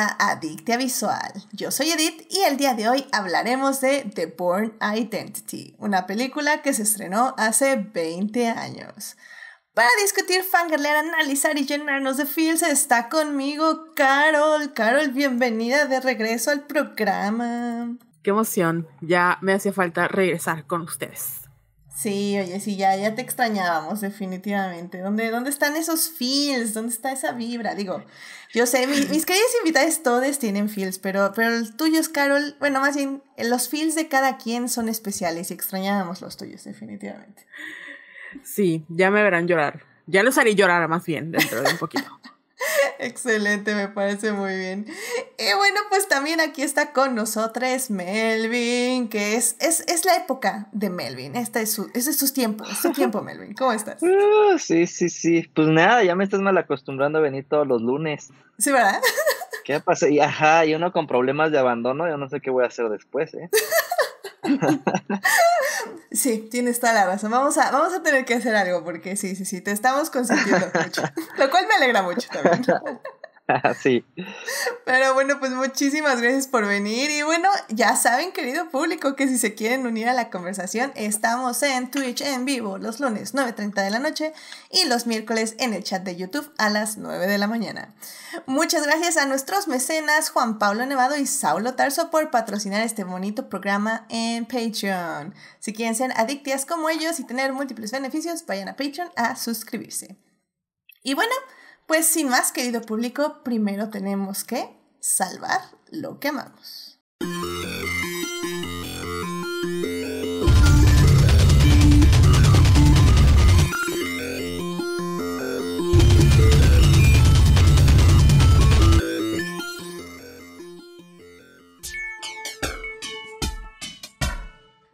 adicta Visual. Yo soy Edith y el día de hoy hablaremos de The Born Identity, una película que se estrenó hace 20 años. Para discutir, fangirlear, analizar y llenarnos de feels está conmigo Carol. Carol, bienvenida de regreso al programa. Qué emoción, ya me hacía falta regresar con ustedes. Sí, oye, sí, ya, ya te extrañábamos, definitivamente. ¿Dónde, ¿Dónde están esos feels? ¿Dónde está esa vibra? Digo, yo sé, mis, mis invitadas invitados todos tienen feels, pero, pero tuyo tuyos, Carol, bueno, más bien, los feels de cada quien son especiales y extrañábamos los tuyos, definitivamente. Sí, ya me verán llorar. Ya los haré llorar más bien dentro de un poquito. Excelente, me parece muy bien. Y bueno, pues también aquí está con nosotros Melvin, que es, es, es la época de Melvin. Esta es su, este es sus tiempos, es su tiempo, Melvin. ¿Cómo estás? Uh, sí, sí, sí. Pues nada, ya me estás mal acostumbrando a venir todos los lunes. Sí, ¿verdad? ¿Qué pasa? Y ajá, y uno con problemas de abandono, yo no sé qué voy a hacer después, ¿eh? Sí, tienes toda la razón. Vamos a, vamos a tener que hacer algo porque sí, sí, sí, te estamos consintiendo mucho. Lo cual me alegra mucho también. sí. Pero bueno, pues muchísimas gracias por venir. Y bueno, ya saben, querido público, que si se quieren unir a la conversación, estamos en Twitch en vivo los lunes 9.30 de la noche y los miércoles en el chat de YouTube a las 9 de la mañana. Muchas gracias a nuestros mecenas Juan Pablo Nevado y Saulo Tarso por patrocinar este bonito programa en Patreon. Si quieren ser adictias como ellos y tener múltiples beneficios, vayan a Patreon a suscribirse. Y bueno, pues sin más, querido público, primero tenemos que salvar lo que amamos. Muy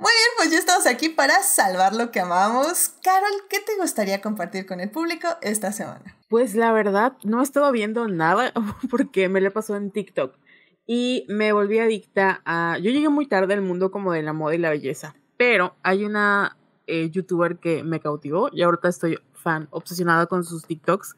bien, pues ya estamos aquí para salvar lo que amamos. Carol, ¿qué te gustaría compartir con el público esta semana? Pues la verdad, no he estado viendo nada porque me le pasó en TikTok y me volví adicta a... Yo llegué muy tarde al mundo como de la moda y la belleza, pero hay una eh, youtuber que me cautivó y ahorita estoy fan, obsesionada con sus TikToks.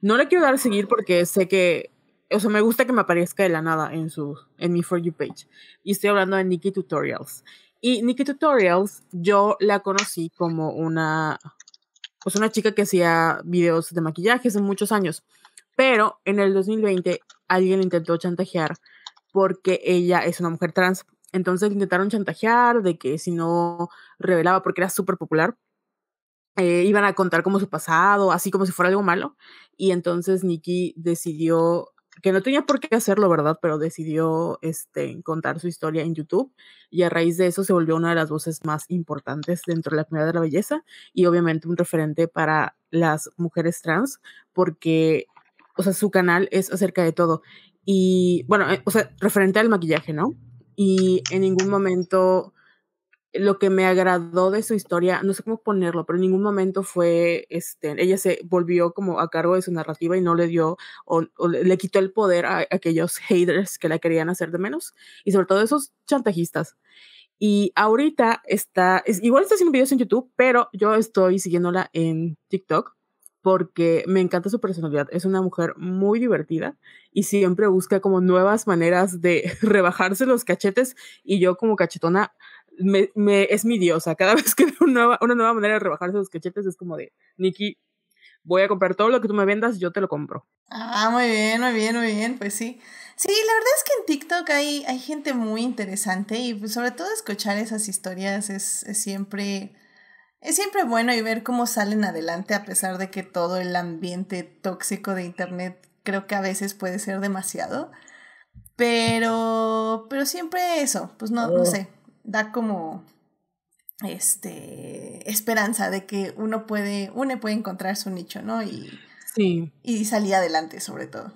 No le quiero dar a seguir porque sé que... O sea, me gusta que me aparezca de la nada en, su, en mi For You page. Y estoy hablando de Nikki Tutorials. Y Nikki Tutorials, yo la conocí como una pues una chica que hacía videos de maquillaje hace muchos años. Pero en el 2020 alguien intentó chantajear porque ella es una mujer trans. Entonces intentaron chantajear de que si no revelaba, porque era súper popular, eh, iban a contar como su pasado, así como si fuera algo malo. Y entonces Nikki decidió que no tenía por qué hacerlo, ¿verdad? Pero decidió este, contar su historia en YouTube y a raíz de eso se volvió una de las voces más importantes dentro de la comunidad de la belleza y obviamente un referente para las mujeres trans porque, o sea, su canal es acerca de todo. Y bueno, eh, o sea, referente al maquillaje, ¿no? Y en ningún momento lo que me agradó de su historia, no sé cómo ponerlo, pero en ningún momento fue, este, ella se volvió como a cargo de su narrativa y no le dio o, le quitó el poder a, aquellos haters que la querían hacer de menos y sobre todo esos chantajistas. Y ahorita está, igual está haciendo videos en YouTube, pero yo estoy siguiéndola en TikTok porque me encanta su personalidad. Es una mujer muy divertida y siempre busca como nuevas maneras de rebajarse los cachetes y yo como cachetona me, es mi diosa. Cada vez que una nueva, manera de rebajarse los cachetes es como de, Nikki, voy a comprar todo lo que tú me vendas, yo te lo compro. Ah, muy bien, muy bien, muy bien, pues sí. Sí, la verdad es que en TikTok hay, hay gente muy interesante y pues, sobre todo escuchar esas historias es, siempre... Es siempre bueno y ver cómo salen adelante a pesar de que todo el ambiente tóxico de Internet creo que a veces puede ser demasiado. Pero, pero siempre eso, pues no, no oh. sé, da como este esperanza de que uno puede, uno puede encontrar su nicho, ¿no? Y, sí. y salir adelante, sobre todo.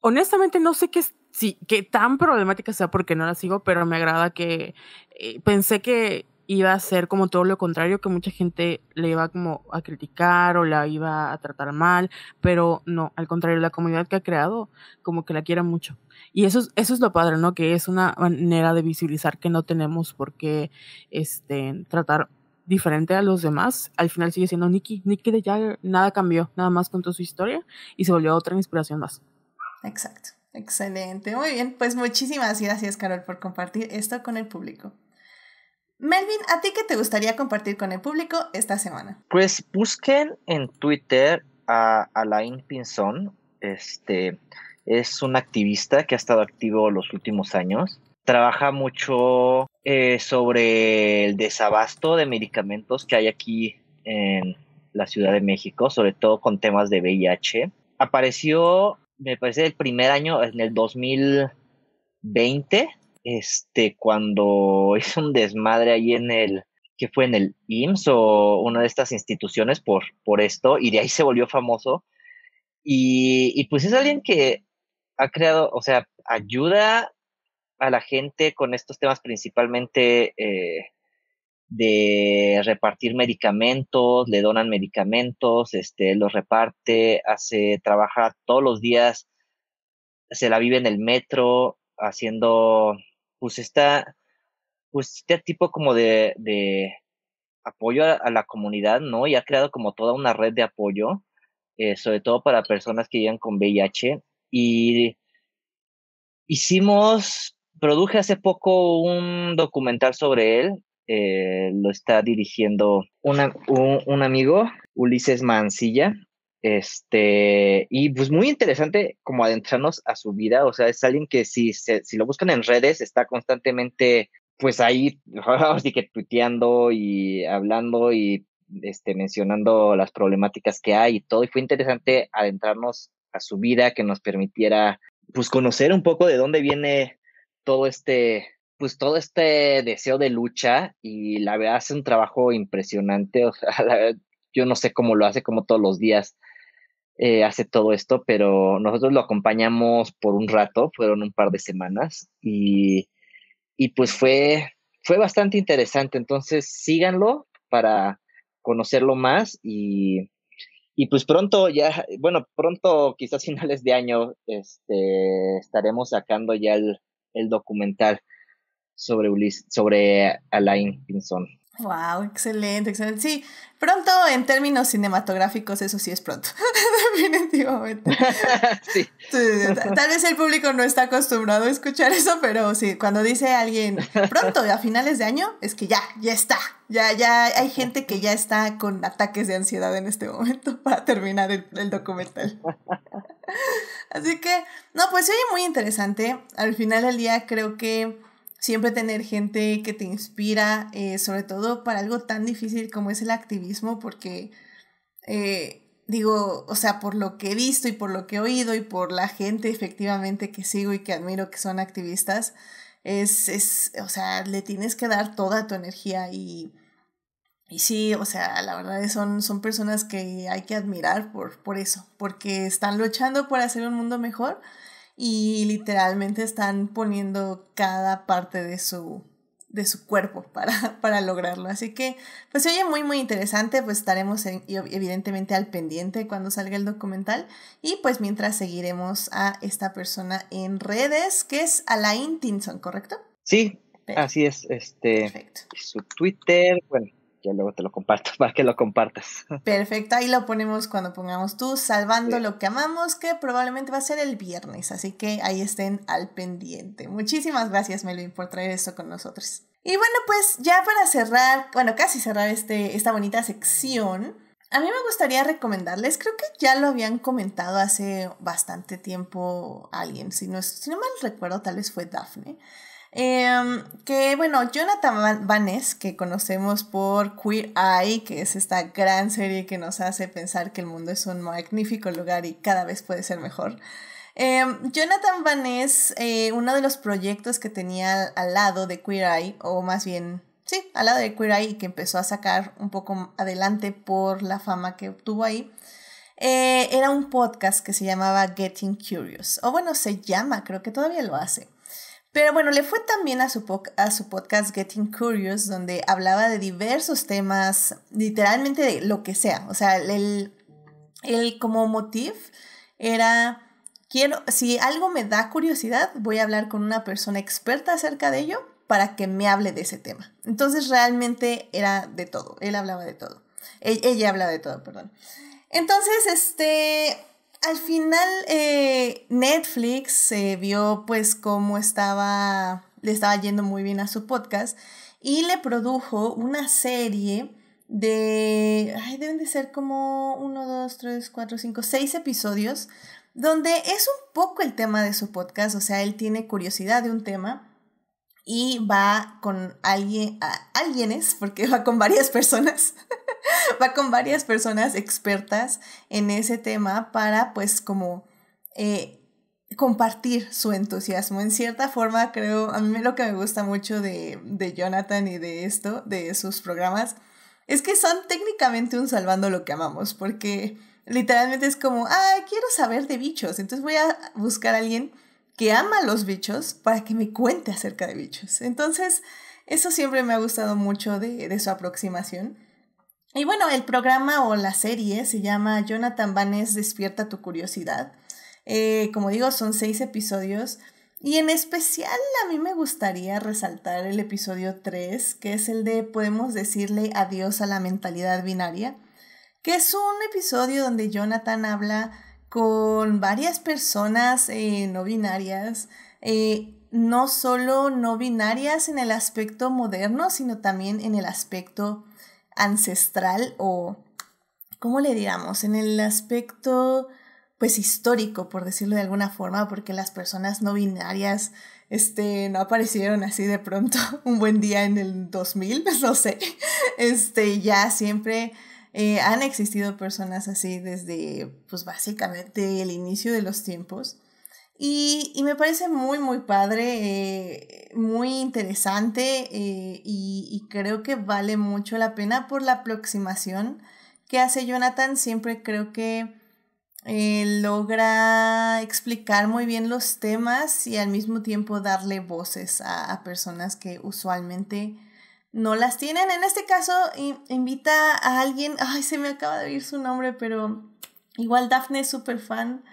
Honestamente, no sé qué, sí, qué tan problemática sea porque no la sigo, pero me agrada que eh, pensé que iba a ser como todo lo contrario, que mucha gente le iba como a criticar o la iba a tratar mal, pero no, al contrario, la comunidad que ha creado como que la quiera mucho. Y eso es, eso es lo padre, ¿no? Que es una manera de visibilizar que no tenemos por qué este, tratar diferente a los demás. Al final sigue siendo Nicky. Nicky de Jagger nada cambió, nada más contó su historia y se volvió otra inspiración más. Exacto. Excelente, muy bien. Pues muchísimas gracias, Carol, por compartir esto con el público. Melvin, ¿a ti qué te gustaría compartir con el público esta semana? Pues busquen en Twitter a Alain Pinzón. Este, es un activista que ha estado activo los últimos años. Trabaja mucho eh, sobre el desabasto de medicamentos que hay aquí en la Ciudad de México, sobre todo con temas de VIH. Apareció, me parece, el primer año, en el 2020, este, cuando hizo un desmadre ahí en el, que fue en el IMSS o una de estas instituciones por, por esto, y de ahí se volvió famoso. y, pues es alguien que ha creado, o sea, ayuda a la gente con estos temas principalmente eh, de repartir medicamentos, le donan medicamentos, este, los reparte, hace, trabaja todos los días, se la vive en el metro, haciendo, pues esta, pues este tipo como de, apoyo a, la comunidad, ¿no? Y ha creado como toda una red de apoyo, eh, sobre todo para personas que llegan con VIH y hicimos, produje hace poco un documental sobre él. Eh, lo está dirigiendo un, un amigo, Ulises Mancilla. Este, y pues muy interesante como adentrarnos a su vida, o sea, es alguien que si, se, si lo buscan en redes está constantemente pues ahí, así que tuiteando y hablando y este, mencionando las problemáticas que hay y todo, y fue interesante adentrarnos a su vida, que nos permitiera pues conocer un poco de dónde viene todo este, pues todo este deseo de lucha y la verdad hace un trabajo impresionante, o sea, yo no sé cómo lo hace, como todos los días eh, hace todo esto, pero nosotros lo acompañamos por un rato, fueron un par de semanas y, y pues fue, fue bastante interesante, entonces síganlo para conocerlo más y y pues pronto, ya, bueno, pronto, quizás finales de año, este, estaremos sacando ya el, documental sobre sobre Alain Pinson. Wow, excelente, excelente. Sí, pronto en términos cinematográficos, eso sí es pronto. definitivamente. Tal vez el público no está acostumbrado a escuchar eso, pero sí, cuando dice alguien pronto, a finales de año, es que ya, ya está. Ya, ya hay gente que ya está con ataques de ansiedad en este momento para terminar el, documental. Así que, no, pues sí, muy interesante. Al final del día creo que siempre tener gente que te inspira, eh, sobre todo para algo tan difícil como es el activismo, porque eh, digo, o sea, por lo que he visto y por lo que he oído y por la gente efectivamente que sigo y que admiro que son activistas, es, es o sea, le tienes que dar toda tu energía y, y sí, o sea, la verdad es son, son personas que hay que admirar por, por eso, porque están luchando por hacer un mundo mejor y literalmente están poniendo cada parte de su, de su cuerpo para, para lograrlo. Así que, pues oye muy, muy interesante, pues estaremos en, evidentemente al pendiente cuando salga el documental y pues mientras seguiremos a esta persona en redes, que es Alain Tinson, ¿correcto? Sí, así es, este, su Twitter, bueno, ya luego te lo comparto para que lo compartas. Perfecto, ahí lo ponemos cuando pongamos tú, Salvando lo que amamos, que probablemente va a ser el viernes, así que ahí estén al pendiente. Muchísimas gracias, Melvin, por traer esto con nosotros. Y bueno, pues ya para cerrar, bueno, casi cerrar este, esta bonita sección, a mí me gustaría recomendarles, creo que ya lo habían comentado hace bastante tiempo alguien, si no, si no mal recuerdo, tal vez fue Daphne Em, que bueno, Jonathan Vanes, que conocemos por Queer Eye, que es esta gran serie que nos hace pensar que el mundo es un magnífico lugar y cada vez puede ser mejor. Em, Jonathan Vanes, eh, uno de los proyectos que tenía al lado de Queer Eye, o más bien, sí, al lado de Queer Eye, que empezó a sacar un poco adelante por la fama que obtuvo ahí, eh, era un podcast que se llamaba Getting Curious, o bueno, se llama, creo que todavía lo hace. Pero bueno, le fue también a su, a su podcast Getting Curious, donde hablaba de diversos temas, literalmente de lo que sea. O sea, el, el como motivo era, quiero, si algo me da curiosidad, voy a hablar con una persona experta acerca de ello para que me hable de ese tema. Entonces realmente era de todo, él hablaba de todo. E, ella hablaba de todo, perdón. Entonces, este, al final eh, Netflix se vio pues cómo estaba, le estaba yendo muy bien a su podcast y le produjo una serie de, ay, deben de ser como 1, 2, 3, 4, 5, 6 episodios, donde es un poco el tema de su podcast, o sea, él tiene curiosidad de un tema y va con alguien, a, es, porque va con varias personas, va con varias personas expertas en ese tema para pues como eh, compartir su entusiasmo. En cierta forma creo, a mí lo que me gusta mucho de, de Jonathan y de esto, de sus programas, es que son técnicamente un salvando lo que amamos, porque literalmente es como, ah, quiero saber de bichos, entonces voy a buscar a alguien que ama los bichos para que me cuente acerca de bichos. Entonces, eso siempre me ha gustado mucho de, su aproximación. Y bueno, el programa o la serie se llama Jonathan Vanes Despierta tu Curiosidad. Eh, como digo, son seis episodios. Y en especial a mí me gustaría resaltar el episodio 3, que es el de Podemos decirle adiós a la mentalidad binaria, que es un episodio donde Jonathan habla con varias personas eh, no binarias, eh, no solo no binarias en el aspecto moderno, sino también en el aspecto ancestral o, ¿cómo le diríamos? En el aspecto, pues, histórico, por decirlo de alguna forma, porque las personas no binarias este, no aparecieron así de pronto un buen día en el 2000, no sé, este, ya siempre eh, han existido personas así desde, pues básicamente, el inicio de los tiempos. Y, me parece muy, muy padre, eh, muy interesante eh, y, creo que vale mucho la pena por la aproximación que hace Jonathan. Siempre creo que logra explicar muy bien los temas y al mismo tiempo darle voces a personas que usualmente no las tienen. En este caso, invita a alguien, ay, se me acaba de oír su nombre, pero igual Dafne es súper fan.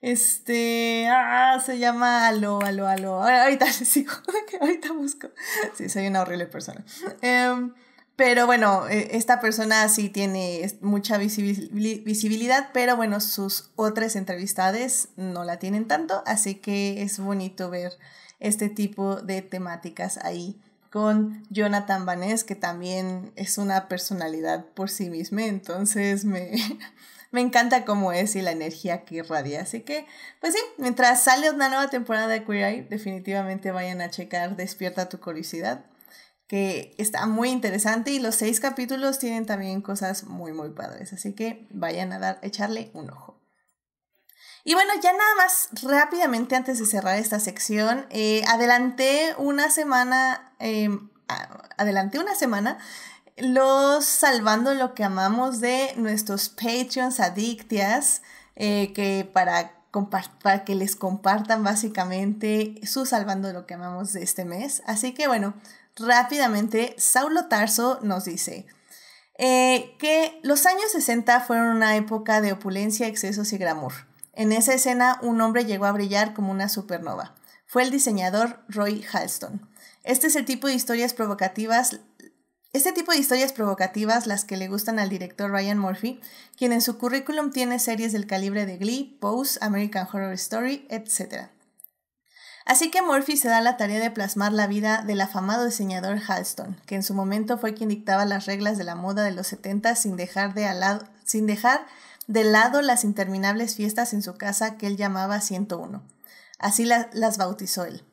Este, ah, se llama Alo, Alo, Alo. Ahorita les sigo, ahorita busco. Sí, soy una horrible persona. Em, pero bueno, e, esta persona sí tiene mucha visibilidad, pero bueno, sus otras entrevistades no la tienen tanto, así que es bonito ver este tipo de temáticas ahí con Jonathan Vaness, que también es una personalidad por sí misma, entonces me, me encanta cómo es y la energía que irradia. Así que, pues sí, mientras sale una nueva temporada de Queer Eye, definitivamente vayan a checar Despierta tu curiosidad, que está muy interesante y los seis capítulos tienen también cosas muy, muy padres. Así que vayan a dar, echarle un ojo. Y bueno, ya nada más rápidamente antes de cerrar esta sección, eh, adelanté una semana, eh, adelanté una semana los salvando lo que amamos de nuestros Patreons adictias, eh, que para, para que les compartan básicamente su salvando lo que amamos de este mes. Así que bueno, rápidamente, Saulo Tarso nos dice, que los años 60 fueron una época de opulencia, excesos y glamour. En esa escena, un hombre llegó a brillar como una supernova. Fue el diseñador Roy Halston. Este es el tipo de historias provocativas este tipo de historias provocativas, las que le gustan al director Ryan Murphy, quien en su currículum tiene series del calibre de Glee, Pose, American Horror Story, etc. Así que Murphy se da la tarea de plasmar la vida del afamado diseñador Halston, que en su momento fue quien dictaba las reglas de la moda de los 70 sin dejar de, sin dejar de lado las interminables fiestas en su casa que él llamaba 101. Así las bautizó él.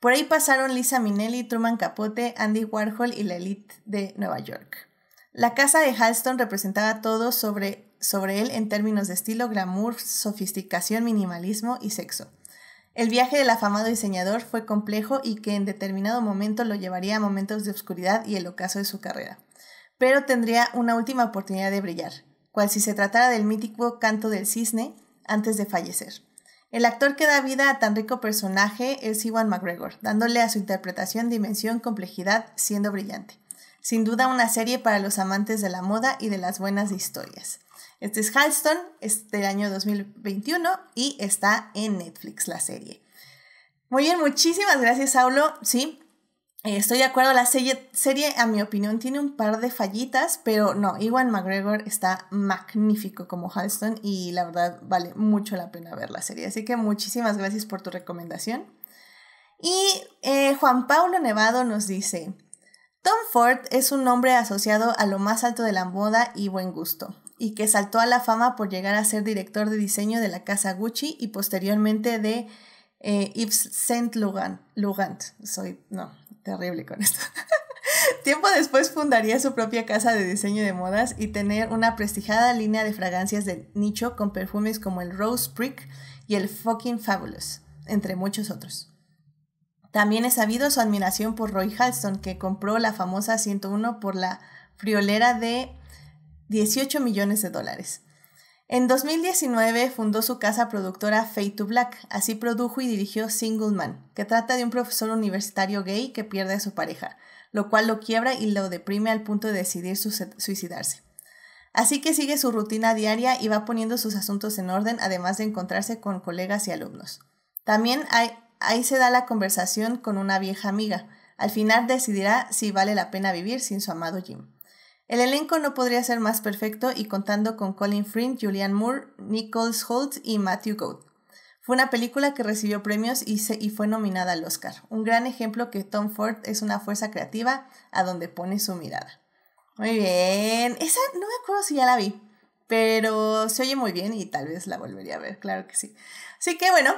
Por ahí pasaron Lisa Minelli, Truman Capote, Andy Warhol y la elite de Nueva York. La casa de Halston representaba todo sobre, sobre él en términos de estilo, glamour, sofisticación, minimalismo y sexo. El viaje del afamado diseñador fue complejo y que en determinado momento lo llevaría a momentos de oscuridad y el ocaso de su carrera. Pero tendría una última oportunidad de brillar, cual si se tratara del mítico canto del cisne antes de fallecer. El actor que da vida a tan rico personaje es Iwan McGregor, dándole a su interpretación dimensión, complejidad, siendo brillante. Sin duda una serie para los amantes de la moda y de las buenas historias. Este es Halston, es este del año 2021 y está en Netflix la serie. Muy bien, muchísimas gracias, Saulo. Sí, eh, estoy de acuerdo, la serie, a mi opinión, tiene un par de fallitas, pero no, Iwan McGregor está magnífico como Halston y la verdad vale mucho la pena ver la serie. Así que muchísimas gracias por tu recomendación. Y eh, Juan Paulo Nevado nos dice, Tom Ford es un nombre asociado a lo más alto de la moda y buen gusto, y que saltó a la fama por llegar a ser director de diseño de la casa Gucci y posteriormente de eh, Yves Saint Laurent. Soy, no, terrible con esto. Tiempo después fundaría su propia casa de diseño de modas y tener una prestigiada línea de fragancias de nicho con perfumes como el Rose Prick y el Fucking Fabulous, entre muchos otros. También es sabido su admiración por Roy Halston, que compró la famosa 101 por la friolera de 18 millones de dólares. En 2019 fundó su casa productora Fade to Black, así produjo y dirigió Single Man, que trata de un profesor universitario gay que pierde a su pareja, lo cual lo quiebra y lo deprime al punto de decidir suicidarse. Así que sigue su rutina diaria y va poniendo sus asuntos en orden, además de encontrarse con colegas y alumnos. También ahí se da la conversación con una vieja amiga. Al final decidirá si vale la pena vivir sin su amado Jim. El elenco no podría ser más perfecto y contando con Colin Firth, Julian Moore, Nichols Holtz y Matthew Goat. Fue una película que recibió premios y, y, fue nominada al Oscar. Un gran ejemplo que Tom Ford es una fuerza creativa a donde pone su mirada. Muy bien. Esa no me acuerdo si ya la vi, pero se oye muy bien y tal vez la volvería a ver, claro que sí. Así que bueno,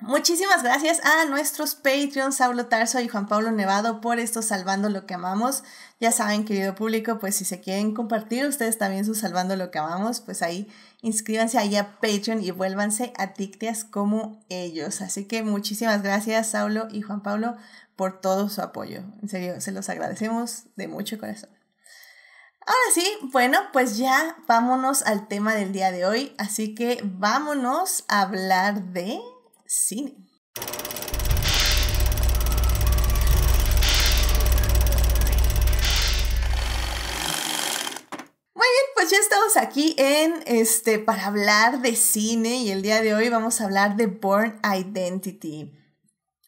Muchísimas gracias a nuestros Patreons, Saulo Tarso y Juan Pablo Nevado, por esto Salvando lo que amamos. Ya saben, querido público, pues si se quieren compartir ustedes también su Salvando lo que amamos, pues ahí inscríbanse ahí a Patreon y vuélvanse adictias como ellos. Así que muchísimas gracias, Saulo y Juan Pablo, por todo su apoyo. En serio, se los agradecemos de mucho corazón. Ahora sí, bueno, pues ya vámonos al tema del día de hoy. Así que vámonos a hablar de cine. Muy bien, pues ya estamos aquí en este para hablar de cine y el día de hoy vamos a hablar de Born Identity.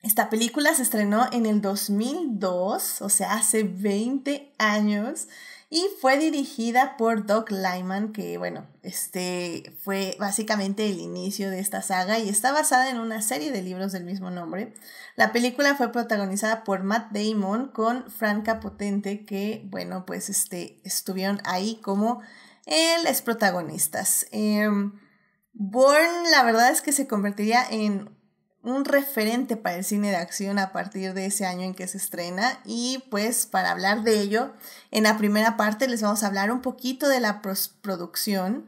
Esta película se estrenó en el 2002, o sea, hace 20 años y fue dirigida por Doc Lyman, que bueno, este fue básicamente el inicio de esta saga y está basada en una serie de libros del mismo nombre. La película fue protagonizada por Matt Damon con Franca Potente, que bueno, pues este, estuvieron ahí como eh, los protagonistas. Em, Bourne, la verdad es que se convertiría en un referente para el cine de acción a partir de ese año en que se estrena. Y pues para hablar de ello, en la primera parte les vamos a hablar un poquito de la producción.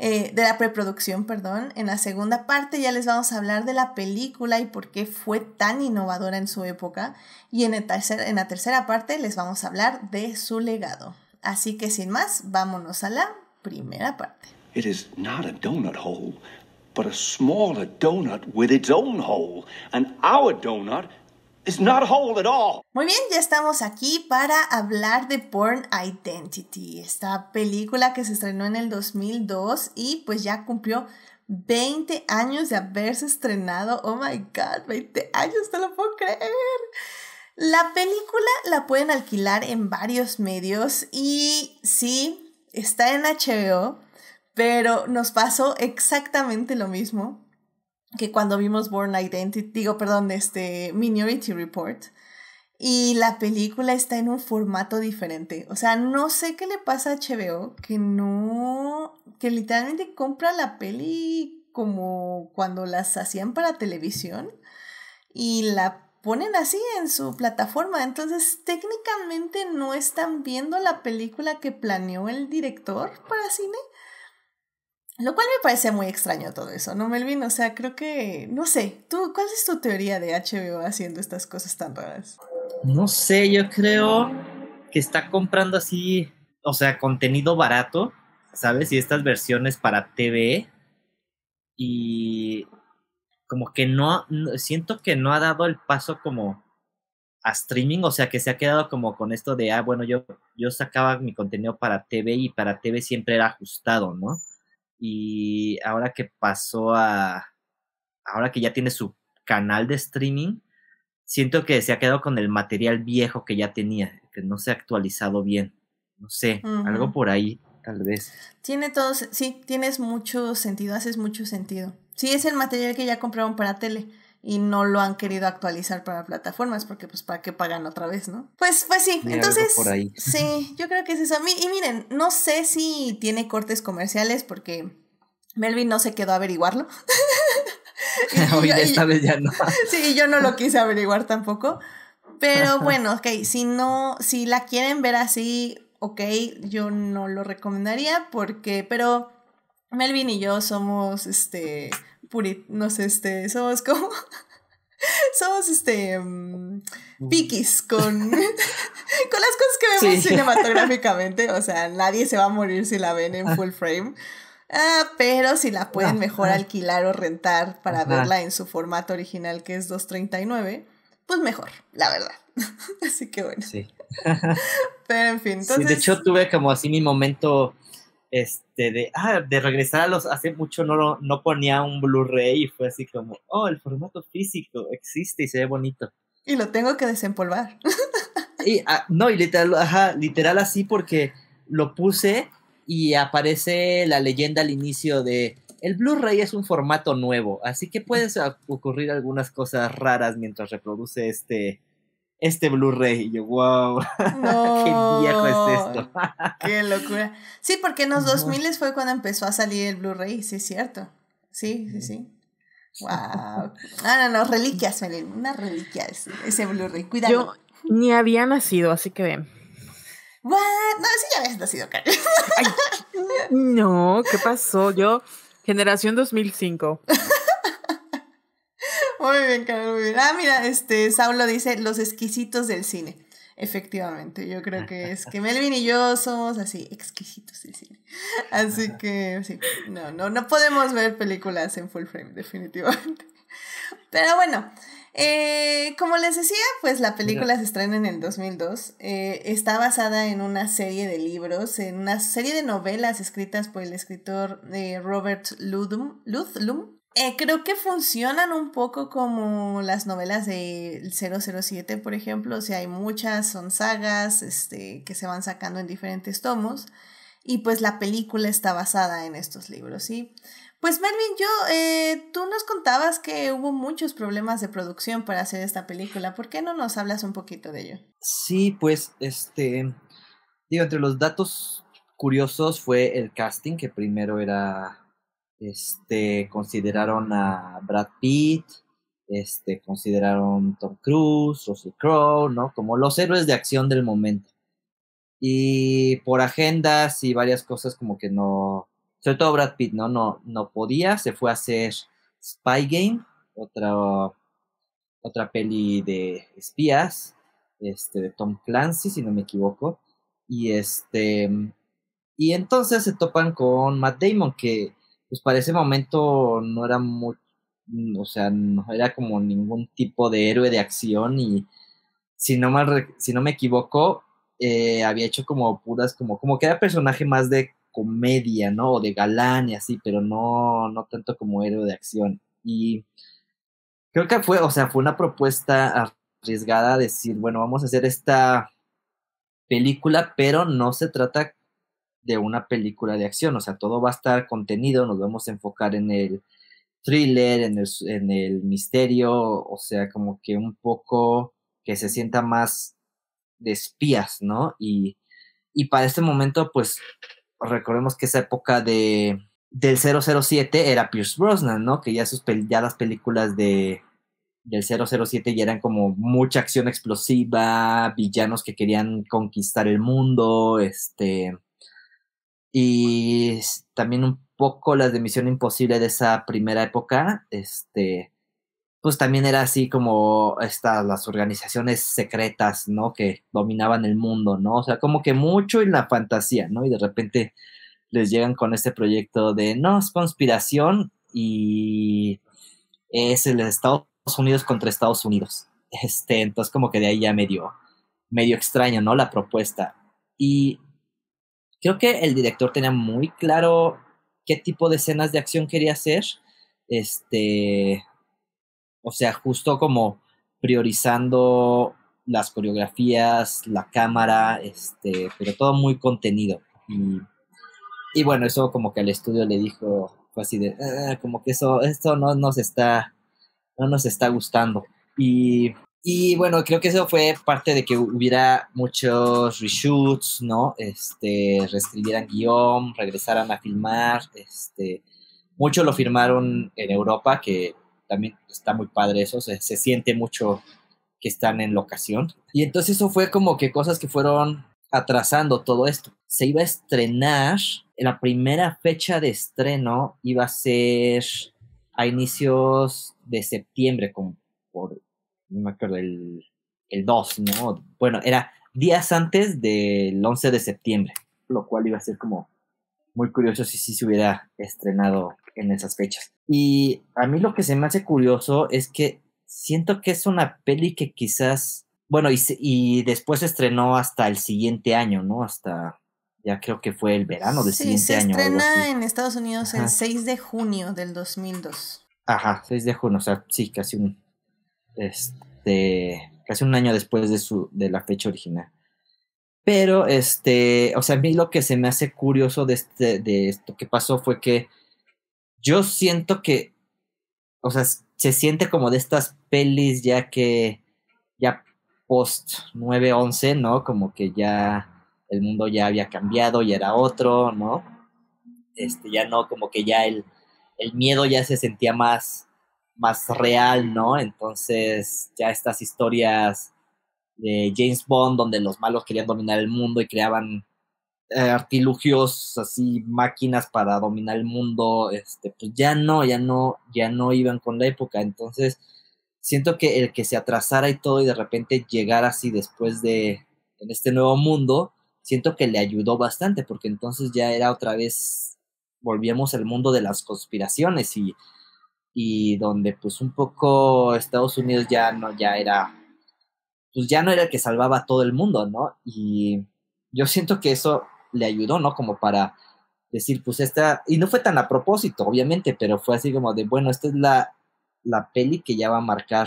Eh, de la preproducción, perdón. En la segunda parte ya les vamos a hablar de la película y por qué fue tan innovadora en su época. Y en, el en la tercera parte les vamos a hablar de su legado. Así que sin más, vámonos a la primera parte a donut with its own hole. And our donut is not at all. Muy bien, ya estamos aquí para hablar de Porn Identity, esta película que se estrenó en el 2002 y pues ya cumplió 20 años de haberse estrenado. Oh my god, 20 años, no lo puedo creer. La película la pueden alquilar en varios medios y sí, está en HBO, pero nos pasó exactamente lo mismo que cuando vimos Born Identity, digo, perdón, este Minority Report. Y la película está en un formato diferente. O sea, no sé qué le pasa a HBO que no. que literalmente compra la peli como cuando las hacían para televisión y la ponen así en su plataforma. Entonces, técnicamente no están viendo la película que planeó el director para cine lo cual me parece muy extraño todo eso, ¿no, Melvin? O sea, creo que, no sé, ¿tú, ¿cuál es tu teoría de HBO haciendo estas cosas tan raras? No sé, yo creo que está comprando así, o sea, contenido barato, ¿sabes? Y estas versiones para TV. Y como que no, siento que no ha dado el paso como a streaming, o sea, que se ha quedado como con esto de, ah, bueno, yo, yo sacaba mi contenido para TV y para TV siempre era ajustado, ¿no? y ahora que pasó a, ahora que ya tiene su canal de streaming, siento que se ha quedado con el material viejo que ya tenía, que no se ha actualizado bien. No sé, algo por ahí, tal vez. Tiene todos, sí, tienes mucho sentido, haces mucho sentido. Sí, es el material que ya compraron para tele y no lo han querido actualizar para plataformas porque pues para qué pagan otra vez, ¿no? Pues pues sí, entonces sí, yo creo que es eso. Y miren, no sé si tiene cortes comerciales porque Melvin no se quedó a averiguarlo. esta no. sí, yo no lo quise averiguar tampoco. Pero bueno, ok, si no, si la quieren ver así, ok, yo no lo recomendaría porque, pero Melvin y yo somos este Purit, no sé, este, somos como somos este pikis mm, mm. piquis con, con las cosas que vemos cinematográficamente. O sea, nadie se va a morir si la ven en ah. full frame. Ah, pero si la pueden ah, mejor alquilar o rentar para verla en su formato original que es 239, pues mejor, la verdad. Así que bueno. Sí. Pero en fin, entonces... Sí, de hecho tuve como así mi momento este, de, ah, de regresar a los, hace mucho no, no ponía un Blu-ray y fue así como, oh, el formato físico existe y se ve bonito. Y lo tengo que desempolvar. y, ah, no, y literal, literal así porque lo puse y aparece la leyenda al inicio de, el Blu-ray es un formato nuevo, así que pueden ocurrir algunas cosas raras mientras reproduce este, este Blu-ray. Y yo, wow, qué viejo es esto. qué locura. Sí, porque en los 2000 fue cuando empezó a salir el Blu-ray, sí es cierto. Sí, sí, sí. Wow. Ah, no, no, reliquias, Melin. una reliquia ese, Blu-ray. Cuidado. Yo ni había nacido, así que... What? No, sí ya habías nacido, Karen. no, ¿qué pasó? Yo, generación 2005. Muy bien, Carol, muy bien. Ah, mira, este, Saulo dice los exquisitos del cine. Efectivamente, yo creo que es que Melvin y yo somos así, exquisitos del cine. Así que, sí, no, no, no podemos ver películas en full frame, definitivamente. Pero bueno, eh, como les decía, pues la película se estrena en el 2002. Eh, está basada en una serie de libros, en una serie de novelas escritas por el escritor eh, Robert Ludlum eh, creo que funcionan un poco como las novelas del 007, por ejemplo. O sea, hay muchas, son sagas este, que se van sacando en diferentes tomos. Y pues la película está basada en estos libros, ¿sí? Pues Melvin, yo, eh, tú nos contabas que hubo muchos problemas de producción para hacer esta película. ¿Por qué no nos hablas un poquito de ello? Sí, pues, este, digo, entre los datos curiosos fue el casting, que primero era este, consideraron a Brad Pitt, este, consideraron Tom Cruise, Russell Crowe, ¿no? Como los héroes de acción del momento. Y por agendas y varias cosas como que no, sobre todo Brad Pitt, ¿no? No, no podía, se fue a hacer Spy Game, otra, otra peli de espías, este, de Tom Clancy, si no me equivoco. Y este, y entonces se topan con Matt Damon, que pues para ese momento no era muy, o sea, no era como ningún tipo de héroe de acción y si no, mal, si no me equivoco, eh, había hecho como puras, como, como que era personaje más de comedia, ¿no? O de galán y así, pero no, no tanto como héroe de acción. Y creo que fue, o sea, fue una propuesta arriesgada decir, bueno, vamos a hacer esta película, pero no se trata de una película de acción, o sea, todo va a estar contenido, nos vamos a enfocar en el thriller, en el, misterio, o sea, como que un poco que se sienta más de espías, ¿no? Y, y para este momento, pues, recordemos que esa época de, del 007 era Pierce Brosnan, ¿no? Que ya, sus, ya las películas de, del 007 ya eran como mucha acción explosiva, villanos que querían conquistar el mundo, este, y también un poco las de Misión Imposible de esa primera época, este, pues también era así como estas, las organizaciones secretas, ¿no? Que dominaban el mundo, ¿no? O sea, como que mucho en la fantasía, ¿no? Y de repente les llegan con este proyecto de, no, es conspiración y es el Estados Unidos contra Estados Unidos. Este, entonces como que de ahí ya medio, medio extraño, ¿no? La propuesta. Y creo que el director tenía muy claro qué tipo de escenas de acción quería hacer. Este, o sea, justo como priorizando las coreografías, la cámara, este, pero todo muy contenido. Y, y bueno, eso como que al estudio le dijo, fue así de, ah, como que eso, esto no nos está, no nos está gustando. Y y bueno, creo que eso fue parte de que hubiera muchos reshoots, ¿no? Este, reescribieran guión, regresaran a filmar, este, muchos lo firmaron en Europa, que también está muy padre eso, se, siente mucho que están en locación. Y entonces eso fue como que cosas que fueron atrasando todo esto. Se iba a estrenar, la primera fecha de estreno iba a ser a inicios de septiembre, como por no me acuerdo, el, el 2, ¿no? Bueno, era días antes del 11 de septiembre, lo cual iba a ser como muy curioso si sí se hubiera estrenado en esas fechas. Y a mí lo que se me hace curioso es que siento que es una peli que quizás, bueno, y, y después se estrenó hasta el siguiente año, ¿no? Hasta ya creo que fue el verano del siguiente se año. Se estrena en Estados Unidos el 6 de junio del 2002. Ajá, 6 de junio, o sea, sí, casi un, este, casi un año después de, su, de la fecha original. Pero, este, o sea, a mí lo que se me hace curioso de, este, de esto que pasó fue que yo siento que, o sea, se siente como de estas pelis ya que, ya post 9-11, ¿no? Como que ya el mundo ya había cambiado, y era otro, ¿no? Este, ya no, como que ya el, el miedo ya se sentía más, más real, ¿no? Entonces ya estas historias de James Bond, donde los malos querían dominar el mundo y creaban eh, artilugios así, máquinas para dominar el mundo, este, pues ya no, ya no, ya no iban con la época. Entonces, siento que el que se atrasara y todo y de repente llegar así después de en este nuevo mundo, siento que le ayudó bastante, porque entonces ya era otra vez, volvíamos al mundo de las conspiraciones y y donde pues un poco Estados Unidos ya no, ya era, pues ya no era el que salvaba a todo el mundo, ¿no? Y yo siento que eso le ayudó, ¿no? Como para decir, pues esta, y no fue tan a propósito, obviamente, pero fue así como de, bueno, esta es la, la peli que ya va a marcar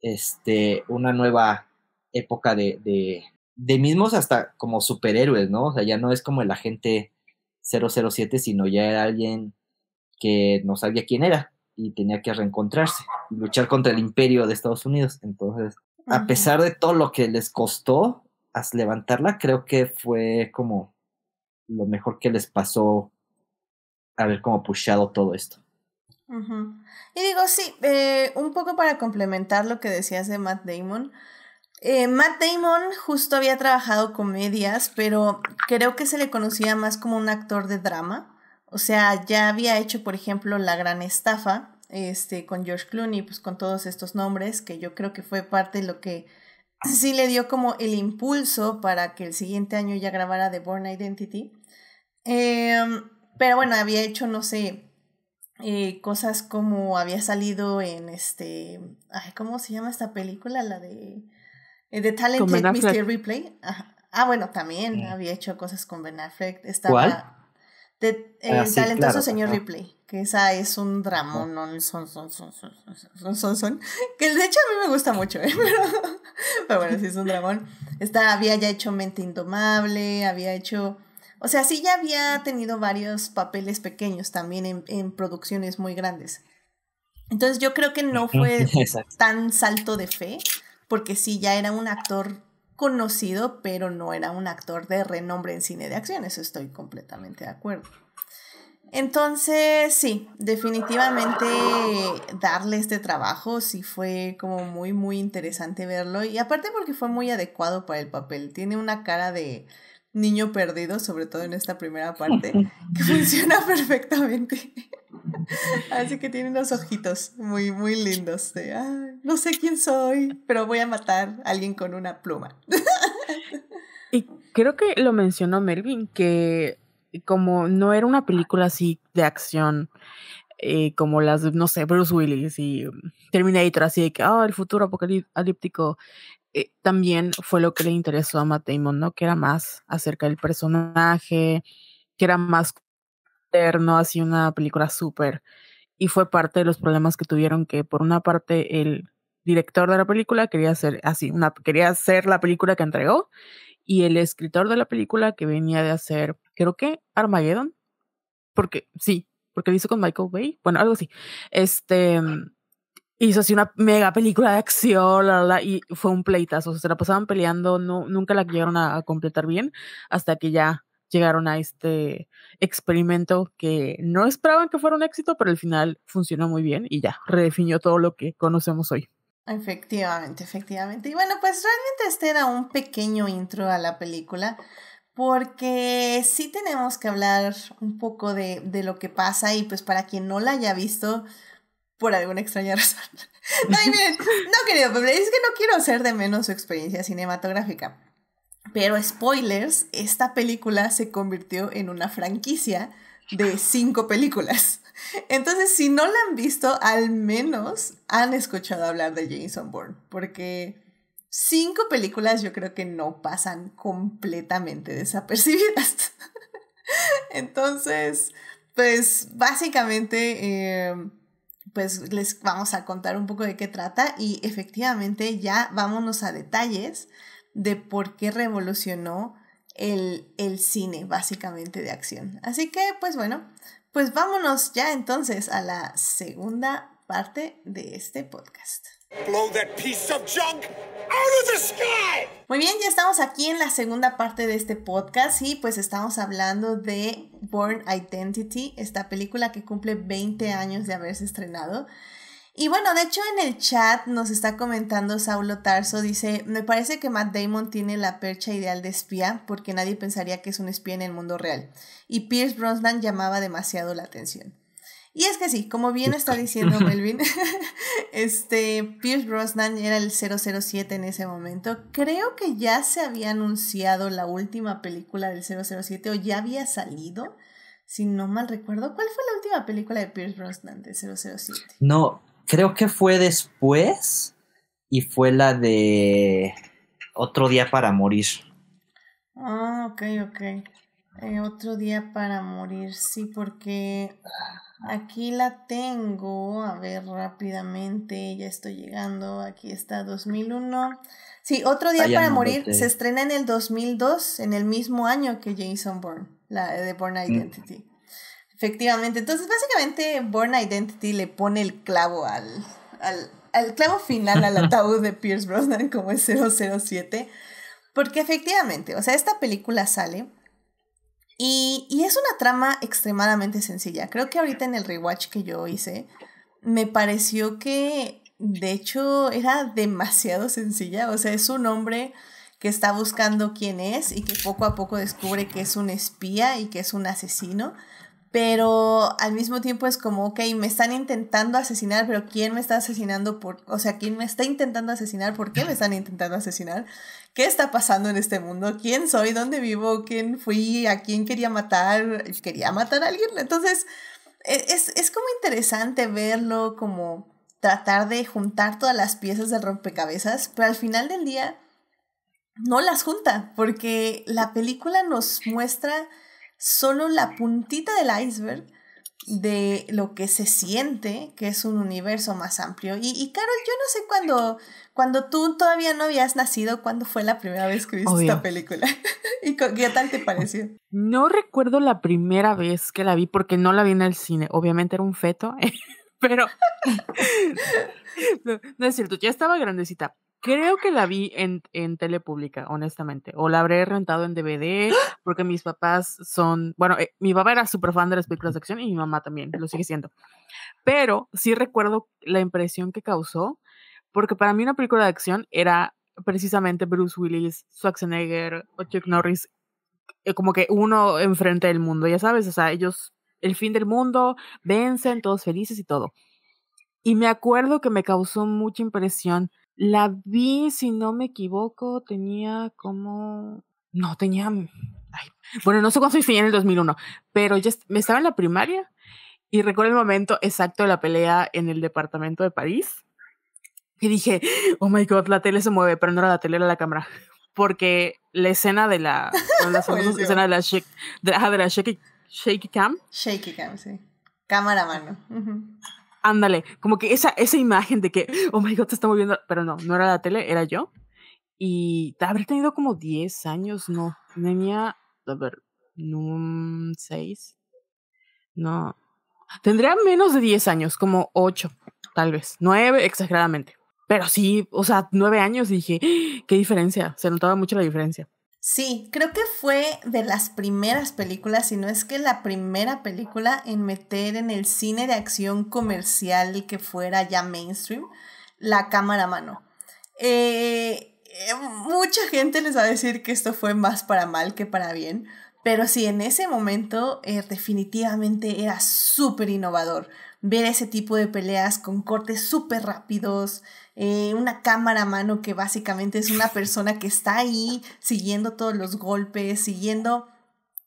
este, una nueva época de, de, de mismos hasta como superhéroes, ¿no? O sea, ya no es como el agente 007, sino ya era alguien que no sabía quién era y tenía que reencontrarse y luchar contra el imperio de Estados Unidos. Entonces, a pesar de todo lo que les costó levantarla, creo que fue como lo mejor que les pasó haber como pushado todo esto. Y digo, sí, eh, un poco para complementar lo que decías de Matt Damon. Eh, Matt Damon justo había trabajado comedias, pero creo que se le conocía más como un actor de drama. O sea, ya había hecho, por ejemplo, La Gran Estafa, este, con George Clooney, pues con todos estos nombres, que yo creo que fue parte de lo que sí le dio como el impulso para que el siguiente año ya grabara The Born Identity. Em, pero bueno, había hecho, no sé, eh, cosas como había salido en este, ay, ¿cómo se llama esta película? La de eh, The Talented Mr. Replay. Ah, bueno, también mm. había hecho cosas con Ben Affleck. Estaba, ¿Cuál? el ah, talentoso señor Ripley, que esa es un dramón, son, son, son, son, son, que de hecho a mí me gusta mucho, ¿eh? pero, bueno, sí es un dramón. había ya hecho Mente Indomable, había hecho, o sea, sí ya había tenido varios papeles pequeños también en, producciones muy grandes. Entonces yo creo que no fue tan salto de fe, porque sí ya era un actor conocido, pero no era un actor de renombre en cine de acción, eso estoy completamente de acuerdo. Entonces, sí, definitivamente darle este trabajo sí fue como muy, muy interesante verlo y aparte porque fue muy adecuado para el papel, tiene una cara de niño perdido, sobre todo en esta primera parte, que funciona perfectamente. Así que tiene unos ojitos muy, muy lindos. De, no sé quién soy, pero voy a matar a alguien con una pluma. Y creo que lo mencionó Melvin, que como no era una película así de acción, eh, como las, no sé, Bruce Willis y Terminator, así de que, ah, el futuro apocalíptico, eh, también fue lo que le interesó a Matt Damon, ¿no? Que era más acerca del personaje, que era más interno, así una película súper. Y fue parte de los problemas que tuvieron que, por una parte, el director de la película quería hacer así, quería hacer la película que entregó, y el escritor de la película que venía de hacer, creo que Armageddon, porque sí, porque lo hizo con Michael Bay, bueno, algo así. Este hizo así una mega película de acción, la, y fue un pleitazo. O se la pasaban peleando, no, nunca la llegaron a, completar bien, hasta que ya llegaron a este experimento que no esperaban que fuera un éxito, pero al final funcionó muy bien y ya, redefinió todo lo que conocemos hoy. Efectivamente, efectivamente. Y bueno, pues realmente este era un pequeño intro a la película, porque sí tenemos que hablar un poco de, de lo que pasa y pues para quien no la haya visto, por alguna extraña razón. No, no querido es que no quiero hacer de menos su experiencia cinematográfica. Pero spoilers, esta película se convirtió en una franquicia de cinco películas. Entonces, si no la han visto, al menos han escuchado hablar de Jason Bourne, porque cinco películas yo creo que no pasan completamente desapercibidas. Entonces, pues básicamente... Eh, pues les vamos a contar un poco de qué trata y efectivamente ya vámonos a detalles de por qué revolucionó el, el cine básicamente de acción. Así que pues bueno, pues vámonos ya entonces a la segunda parte de este podcast. Muy bien, ya estamos aquí en la segunda parte de este podcast y pues estamos hablando de Born Identity, esta película que cumple 20 años de haberse estrenado. Y bueno, de hecho en el chat nos está comentando Saulo Tarso, dice, me parece que Matt Damon tiene la percha ideal de espía porque nadie pensaría que es un espía en el mundo real. Y Pierce Brosnan llamaba demasiado la atención. Y es que sí, como bien está diciendo Melvin, este Pierce Brosnan era el 007 en ese momento. Creo que ya se había anunciado la última película del 007 o ya había salido, si no mal recuerdo. ¿Cuál fue la última película de Pierce Brosnan del 007? No, creo que fue después y fue la de Otro día para morir. Ah, ok, ok. Eh, otro día para morir, sí, porque ah. Aquí la tengo, a ver rápidamente, ya estoy llegando, aquí está 2001. Sí, Otro Día para Morir se estrena en el 2002, en el mismo año que Jason Bourne, la de Bourne mm. Identity. Efectivamente, entonces básicamente Bourne Identity le pone el clavo al, al, al clavo final al ataúd de Pierce Brosnan como es 007, porque efectivamente, o sea, esta película sale y, es una trama extremadamente sencilla. Creo que ahorita en el rewatch que yo hice, me pareció que de hecho era demasiado sencilla. O sea, es un hombre que está buscando quién es y que poco a poco descubre que es un espía y que es un asesino. Pero al mismo tiempo es como, ok, me están intentando asesinar, pero ¿quién me está asesinando por, o sea, quién me está intentando asesinar? ¿Por qué me están intentando asesinar? qué está pasando en este mundo, quién soy, dónde vivo, quién fui, a quién quería matar, quería matar a alguien. Entonces, e, es, es como interesante verlo, como tratar de juntar todas las piezas del rompecabezas, pero al final del día no las junta, porque la película nos muestra solo la puntita del iceberg de lo que se siente, que es un universo más amplio. Y, Carol, yo no sé cuándo, cuando tú todavía no habías nacido, cuándo fue la primera vez que viste esta película. ¿Y qué tal te pareció? No recuerdo la primera vez que la vi porque no la vi en el cine. Obviamente era un feto, pero no es cierto, ya estaba grandecita. Creo que la vi en, en Telepública, honestamente. O la habré rentado en DVD, ¡Ah! porque mis papás son. Bueno, eh, mi papá era súper fan de las películas de acción y mi mamá también, lo sigue siendo. Pero sí recuerdo la impresión que causó, porque para mí una película de acción era precisamente Bruce Willis, Schwarzenegger o Chuck Norris, eh, como que uno enfrente del mundo, ya sabes, o sea, ellos, el fin del mundo, vencen, todos felices y todo. Y me acuerdo que me causó mucha impresión la vi, si no me equivoco, tenía como... No, tenía... Mm, bueno, no sé cuándo soy en el 2001, pero ya me estaba en la primaria y recuerdo el momento exacto de la pelea en el departamento de París. Y dije, oh my god, la tele se mueve, pero no era la tele, era la cámara. Porque la escena de la... la escena de la, shake, de, la shaky, cam. Shaky cam, sí. Cámara a mano. Ándale, como que esa, esa imagen de que, oh my god, te está moviendo, pero no, no era la tele, era yo. Y habría tenido como 10 años, no, tenía, a ver, 6, no, tendría menos de 10 años, como 8, tal vez, 9 exageradamente. Pero sí, o sea, 9 años dije, ¡Ah! qué diferencia, se notaba mucho la diferencia. Sí, creo que fue de las primeras películas, si no es que la primera película en meter en el cine de acción comercial que fuera ya mainstream, la cámara mano. Eh, eh, mucha gente les va a decir que esto fue más para mal que para bien, pero sí, en ese momento eh, definitivamente era súper innovador ver ese tipo de peleas con cortes súper rápidos, eh, una cámara a mano que básicamente es una persona que está ahí siguiendo todos los golpes, siguiendo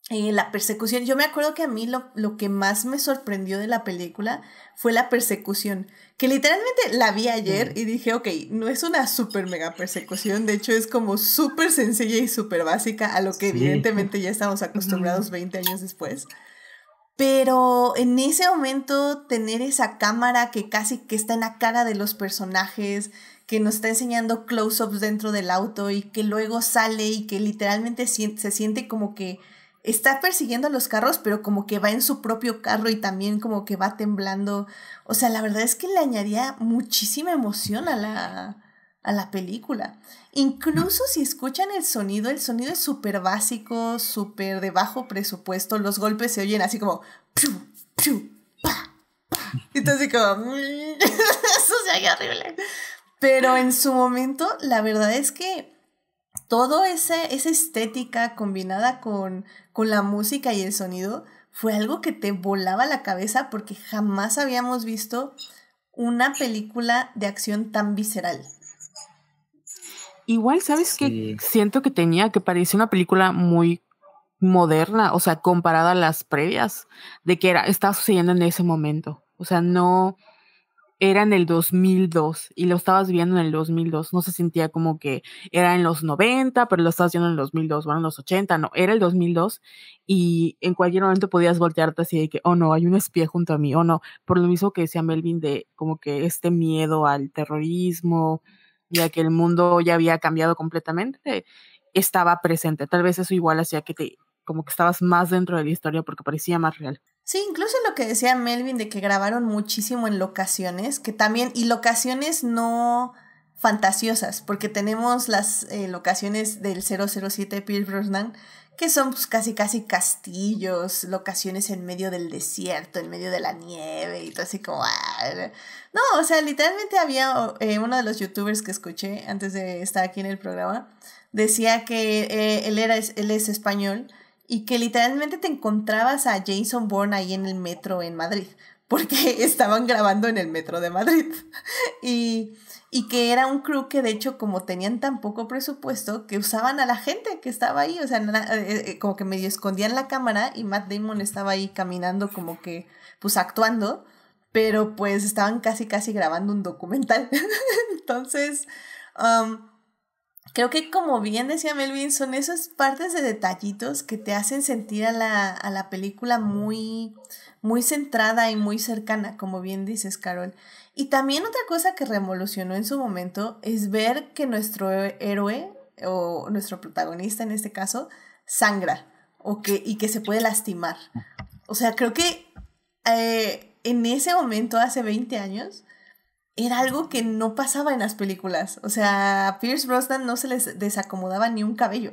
eh, la persecución. Yo me acuerdo que a mí lo, lo, que más me sorprendió de la película fue la persecución, que literalmente la vi ayer y dije, ok, no es una super mega persecución, de hecho es como súper sencilla y súper básica a lo que evidentemente ya estamos acostumbrados 20 años después. Pero en ese momento tener esa cámara que casi que está en la cara de los personajes, que nos está enseñando close-ups dentro del auto y que luego sale y que literalmente se siente como que está persiguiendo a los carros, pero como que va en su propio carro y también como que va temblando. O sea, la verdad es que le añadía muchísima emoción a la, a la película. Incluso si escuchan el sonido, el sonido es súper básico, súper de bajo presupuesto. Los golpes se oyen así como... ¡piu, como... Mm, eso se horrible. Pero en su momento, la verdad es que toda esa, estética combinada con, con la música y el sonido fue algo que te volaba la cabeza porque jamás habíamos visto una película de acción tan visceral. Igual, ¿sabes qué? Siento que tenía que parecía una película muy moderna, o sea, comparada a las previas, de que era, estaba sucediendo en ese momento. O sea, no era en el 2002 y lo estabas viendo en el 2002. No se sentía como que era en los 90, pero lo estabas viendo en el 2002, bueno, en los 80, no, era el 2002 y en cualquier momento podías voltearte así de que, oh no, hay un espía junto a mí, oh no, por lo mismo que decía Melvin de como que este miedo al terrorismo, ya que el mundo ya había cambiado completamente, estaba presente. Tal vez eso igual hacía que te, como que estabas más dentro de la historia porque parecía más real. Sí, incluso lo que decía Melvin de que grabaron muchísimo en locaciones, que también, y locaciones no fantasiosas, porque tenemos las eh, locaciones del 007 Pierce Brosnan, que son pues, casi casi castillos, locaciones en medio del desierto, en medio de la nieve y todo así como... Ah, no, o sea, literalmente había eh, uno de los youtubers que escuché antes de estar aquí en el programa, decía que eh, él, era, él es español y que literalmente te encontrabas a Jason Bourne ahí en el metro en Madrid, porque estaban grabando en el metro de Madrid. y y que era un crew que de hecho como tenían tan poco presupuesto que usaban a la gente que estaba ahí, o sea, eh, eh, como que medio escondían la cámara y Matt Damon estaba ahí caminando como que pues actuando, pero pues estaban casi casi grabando un documental. Entonces, um, creo que como bien decía Melvin, son esas partes de detallitos que te hacen sentir a la, a la película muy, muy centrada y muy cercana, como bien dices, Carol. Y también otra cosa que revolucionó en su momento es ver que nuestro héroe, o nuestro protagonista en este caso, sangra o que, y que se puede lastimar. O sea, creo que eh, en ese momento, hace 20 años, era algo que no pasaba en las películas. O sea, a Pierce Brosnan no se les desacomodaba ni un cabello.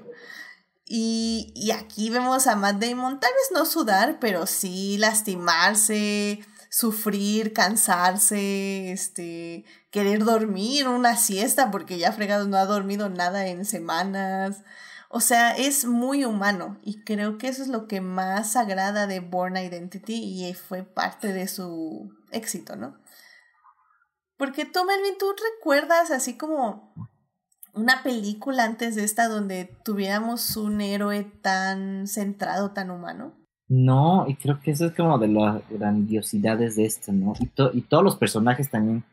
Y, y, aquí vemos a Matt Damon, tal vez no sudar, pero sí lastimarse, sufrir, cansarse, este, querer dormir una siesta porque ya fregado no ha dormido nada en semanas. O sea, es muy humano y creo que eso es lo que más agrada de Born Identity y fue parte de su éxito, ¿no? Porque tú, Melvin, tú recuerdas así como una película antes de esta donde tuviéramos un héroe tan centrado, tan humano. No, y creo que eso es como de las grandiosidades de esto, ¿no? Y, todos los personajes también,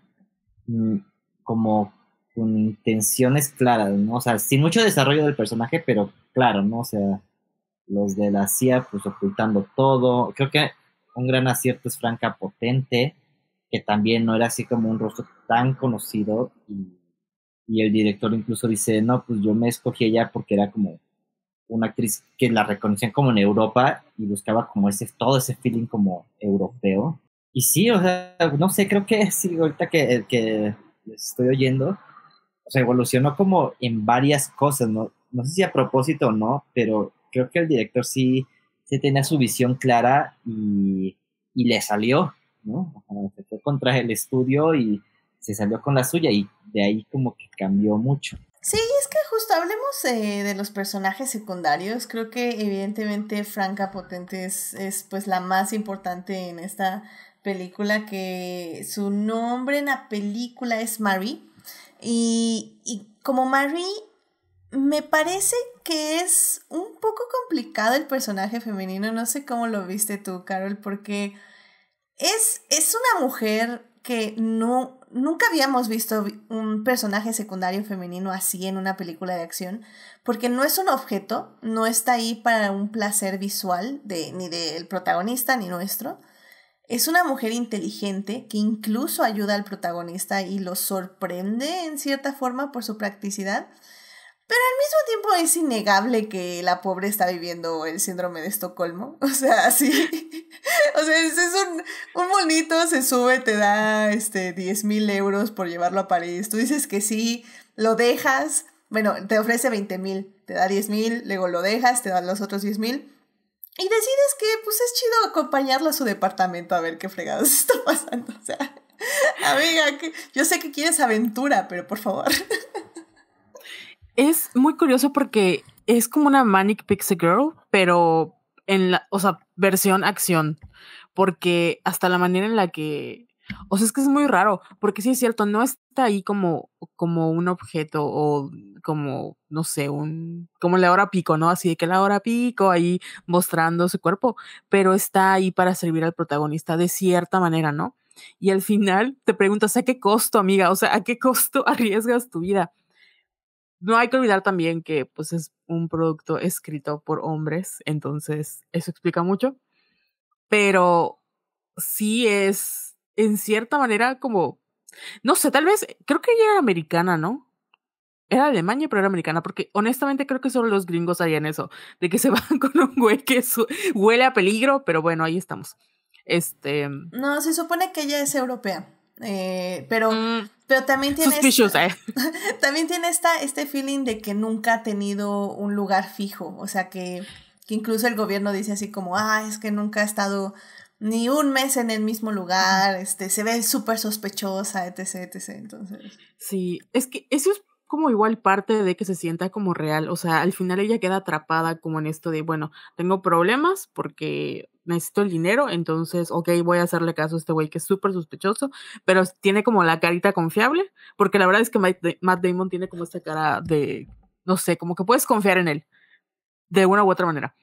mm, como con intenciones claras, ¿no? O sea, sin mucho desarrollo del personaje, pero claro, ¿no? O sea, los de la CIA, pues ocultando todo. Creo que un gran acierto es Franca Potente, que también no era así como un rostro tan conocido y, el director incluso dice, no, pues yo me escogí ella porque era como una actriz que la reconocían como en Europa y buscaba como ese, todo ese feeling como europeo. Y sí, o sea, no sé, creo que sí, ahorita que, que les estoy oyendo, evolucionó como en varias cosas, ¿no? No sé si a propósito o no, pero creo que el director sí, tenía su visión clara y, y le salió, ¿no? se contra el estudio y se salió con la suya y de ahí como que cambió mucho. Sí, es que justo hablemos eh, de los personajes secundarios. Creo que evidentemente Franca Potente es, pues la más importante en esta película, que su nombre en la película es Marie. Y, como Marie, me parece que es un poco complicado el personaje femenino. No sé cómo lo viste tú, Carol, porque es, es una mujer que no, nunca habíamos visto un personaje secundario femenino así en una película de acción, porque no es un objeto, no está ahí para un placer visual de, ni del protagonista ni nuestro. Es una mujer inteligente que incluso ayuda al protagonista y lo sorprende en cierta forma por su practicidad pero al mismo tiempo es innegable que la pobre está viviendo el síndrome de Estocolmo. O sea, sí. O sea, es, un, un bonito, se sube, te da este, 10 mil euros por llevarlo a París. Tú dices que sí, lo dejas. Bueno, te ofrece 20 mil, te da 10 mil, luego lo dejas, te dan los otros 10 mil. Y decides que, pues, es chido acompañarlo a su departamento a ver qué fregados está pasando. O sea, amiga, que, yo sé que quieres aventura, pero por favor. Es muy curioso porque es como una Manic Pixie Girl, pero en la, o sea, versión acción. Porque hasta la manera en la que. O sea, es que es muy raro, porque sí es cierto, no está ahí como, como un objeto o como, no sé, un, como la hora pico, ¿no? Así de que la hora pico ahí mostrando su cuerpo, pero está ahí para servir al protagonista de cierta manera, ¿no? Y al final te preguntas, ¿a qué costo, amiga? O sea, ¿a qué costo arriesgas tu vida? no hay que olvidar también que pues es un producto escrito por hombres, entonces eso explica mucho, pero sí es en cierta manera como, no sé, tal vez, creo que ella era americana, ¿no? Era Alemania, pero era americana, porque honestamente creo que solo los gringos harían eso, de que se van con un güey que huele a peligro, pero bueno, ahí estamos. Este... No, se supone que ella es europea, eh, pero... Mm. Pero también tiene. ¿eh? También tiene esta, este feeling de que nunca ha tenido un lugar fijo. O sea, que, incluso el gobierno dice así como, ah, es que nunca ha estado ni un mes en el mismo lugar, este, se ve súper sospechosa, etc, etc. Entonces. Sí, es que eso es como igual parte de que se sienta como real, o sea, al final ella queda atrapada como en esto de, bueno, tengo problemas porque necesito el dinero, entonces, ok, voy a hacerle caso a este güey que es súper sospechoso, pero tiene como la carita confiable, porque la verdad es que Matt Damon tiene como esta cara de, no sé, como que puedes confiar en él, de una u otra manera.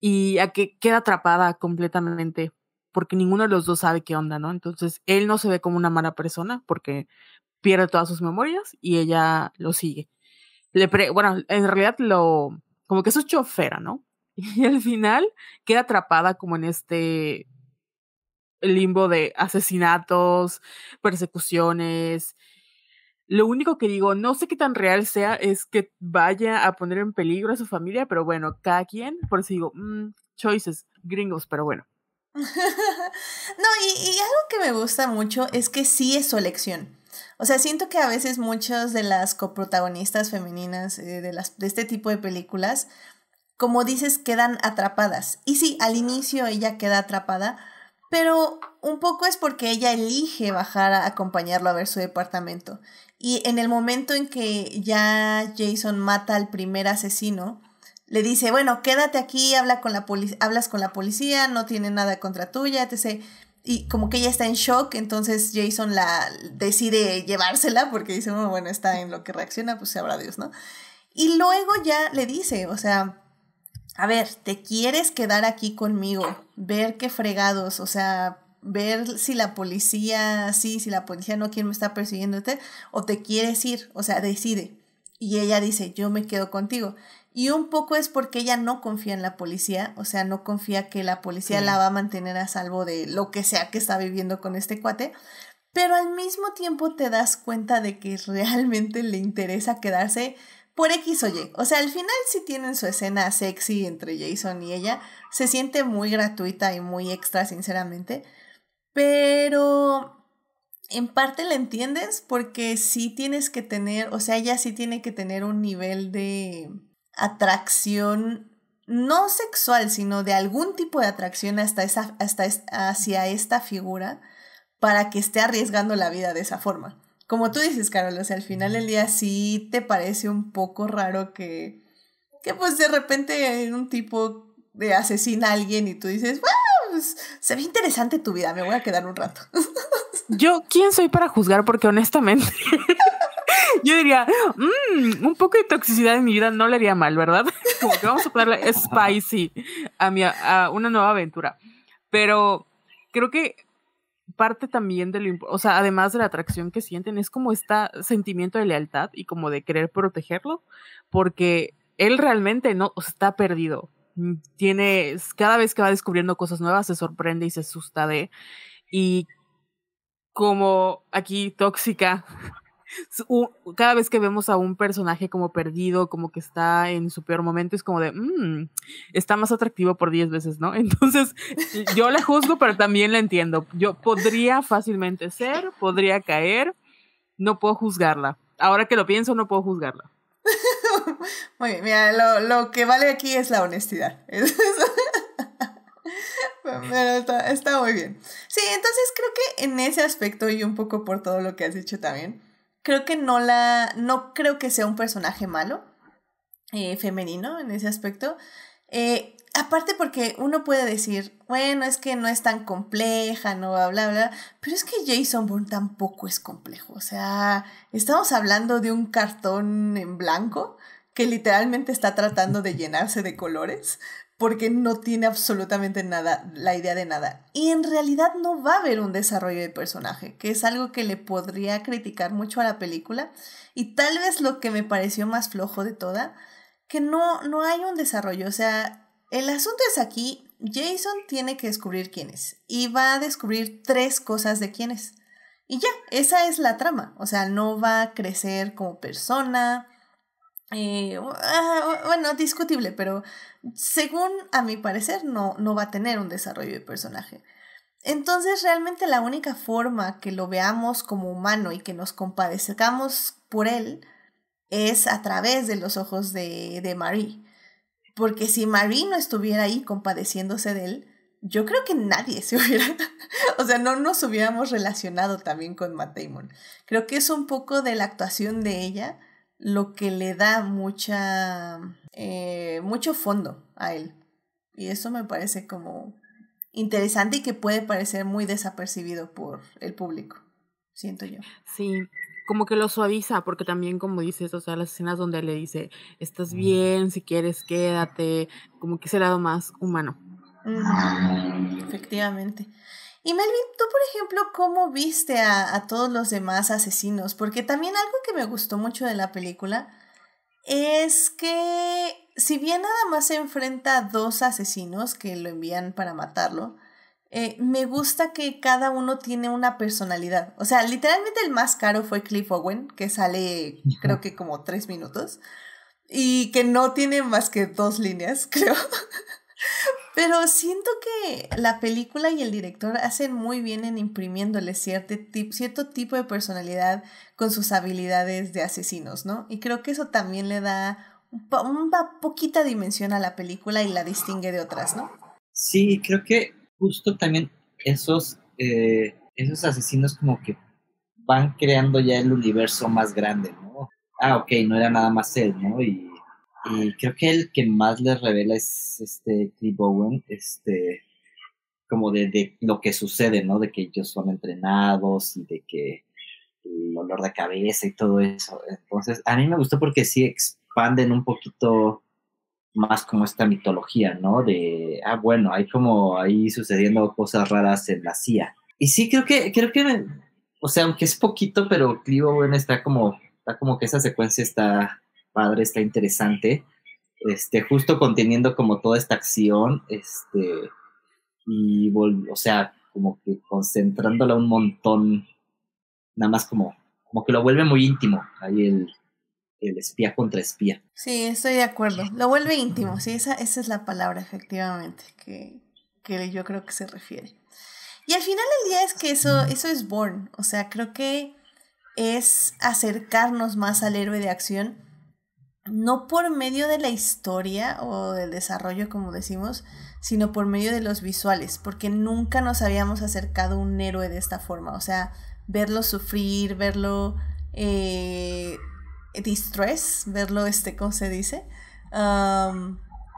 Y a que queda atrapada completamente, porque ninguno de los dos sabe qué onda, ¿no? Entonces, él no se ve como una mala persona, porque pierde todas sus memorias y ella lo sigue. bueno, en realidad lo, como que es su chofera, ¿no? Y al final queda atrapada como en este limbo de asesinatos, persecuciones. Lo único que digo, no sé qué tan real sea, es que vaya a poner en peligro a su familia, pero bueno, cada quien, por eso digo, mm, choices, gringos, pero bueno. no, y algo que me gusta mucho es que sí es su elección. O sea, siento que a veces muchas de las coprotagonistas femeninas eh, de, las, de este tipo de películas, como dices, quedan atrapadas. Y sí, al inicio ella queda atrapada, pero un poco es porque ella elige bajar a acompañarlo a ver su departamento. Y en el momento en que ya Jason mata al primer asesino, le dice, bueno, quédate aquí, habla con la hablas con la policía, no tiene nada contra tuya, etc y como que ella está en shock, entonces Jason la decide llevársela porque dice, oh, bueno, está en lo que reacciona, pues habrá Dios, ¿no? Y luego ya le dice, o sea, a ver, ¿te quieres quedar aquí conmigo? Ver qué fregados, o sea, ver si la policía, sí, si la policía no, quién me está persiguiéndote, o te quieres ir, o sea, decide. Y ella dice, yo me quedo contigo. Y un poco es porque ella no confía en la policía, o sea, no confía que la policía la va a mantener a salvo de lo que sea que está viviendo con este cuate, pero al mismo tiempo te das cuenta de que realmente le interesa quedarse por X o Y. O sea, al final sí tienen su escena sexy entre Jason y ella, se siente muy gratuita y muy extra, sinceramente, pero en parte la entiendes porque sí tienes que tener, o sea, ella sí tiene que tener un nivel de atracción no sexual, sino de algún tipo de atracción hasta esa, hasta hacia esta figura para que esté arriesgando la vida de esa forma. Como tú dices, Carol, o sea, al final del día sí te parece un poco raro que, que pues de repente un tipo de asesina a alguien y tú dices, pues, se ve interesante tu vida, me voy a quedar un rato. Yo, ¿quién soy para juzgar? Porque honestamente yo diría, mmm, un poco de toxicidad en mi vida no le haría mal, ¿verdad? Como que vamos a ponerle spicy a, mi, a una nueva aventura. Pero creo que parte también de lo, o sea, además de la atracción que sienten, es como este sentimiento de lealtad y como de querer protegerlo, porque él realmente no está perdido. Tiene, cada vez que va descubriendo cosas nuevas, se sorprende y se asusta de. Y como aquí tóxica cada vez que vemos a un personaje como perdido, como que está en su peor momento, es como de, mm, está más atractivo por 10 veces, ¿no? Entonces, yo la juzgo, pero también la entiendo. Yo podría fácilmente ser, podría caer, no puedo juzgarla. Ahora que lo pienso, no puedo juzgarla. Muy bien, mira, lo, lo que vale aquí es la honestidad. Pero está, está muy bien. Sí, entonces creo que en ese aspecto y un poco por todo lo que has dicho también, creo que no la, no creo que sea un personaje malo, eh, femenino en ese aspecto. Eh, aparte porque uno puede decir, bueno, es que no es tan compleja, no, bla, bla, bla, pero es que Jason Bourne tampoco es complejo, o sea, estamos hablando de un cartón en blanco que literalmente está tratando de llenarse de colores porque no tiene absolutamente nada, la idea de nada. Y en realidad no va a haber un desarrollo de personaje, que es algo que le podría criticar mucho a la película. Y tal vez lo que me pareció más flojo de toda, que no, no hay un desarrollo. O sea, el asunto es aquí, Jason tiene que descubrir quién es. Y va a descubrir tres cosas de quién es. Y ya, esa es la trama. O sea, no va a crecer como persona, eh, ah, bueno, discutible, pero según a mi parecer no, no va a tener un desarrollo de personaje. Entonces realmente la única forma que lo veamos como humano y que nos compadezcamos por él es a través de los ojos de, de Marie. Porque si Marie no estuviera ahí compadeciéndose de él, yo creo que nadie se hubiera, o sea, no nos hubiéramos relacionado también con Matt Creo que es un poco de la actuación de ella lo que le da mucha, eh, mucho fondo a él. Y eso me parece como interesante y que puede parecer muy desapercibido por el público, siento yo. Sí, como que lo suaviza, porque también como dices, o sea, las escenas donde le dice, estás bien, si quieres, quédate, como que ese lado más humano. Efectivamente. Y Melvin, tú, por ejemplo, ¿cómo viste a, todos los demás asesinos? Porque también algo que me gustó mucho de la película es que si bien nada más se enfrenta a dos asesinos que lo envían para matarlo, eh, me gusta que cada uno tiene una personalidad. O sea, literalmente el más caro fue Cliff Owen, que sale creo que como tres minutos y que no tiene más que dos líneas, creo. Pero siento que la película y el director hacen muy bien en imprimiéndole cierto, cierto tipo de personalidad con sus habilidades de asesinos, ¿no? Y creo que eso también le da una poquita dimensión a la película y la distingue de otras, ¿no? Sí, creo que justo también esos, eh, esos asesinos como que van creando ya el universo más grande, ¿no? Ah, ok, no era nada más él, ¿no? Y y creo que el que más les revela es este Clive Owen este, como de, lo que sucede, ¿no? De que ellos son entrenados y de que el dolor de cabeza y todo eso. Entonces, a mí me gustó porque sí expanden un poquito más como esta mitología, ¿no? De, ah, bueno, hay como ahí sucediendo cosas raras en la CIA. Y sí, creo que, creo que, o sea, aunque es poquito, pero Clive Owen está como, está como que esa secuencia está, padre, está interesante. Este, justo conteniendo como toda esta acción, este, y o sea, como que concentrándola un montón, nada más como, como que lo vuelve muy íntimo, ahí el, espía contra espía. Sí, estoy de acuerdo, lo vuelve íntimo, sí, esa, esa es la palabra efectivamente que, que yo creo que se refiere. Y al final del día es que eso, eso es Born, o sea, creo que es acercarnos más al héroe de acción no por medio de la historia o del desarrollo, como decimos, sino por medio de los visuales, porque nunca nos habíamos acercado a un héroe de esta forma, o sea, verlo sufrir, verlo eh, distress, verlo, este, ¿cómo se dice?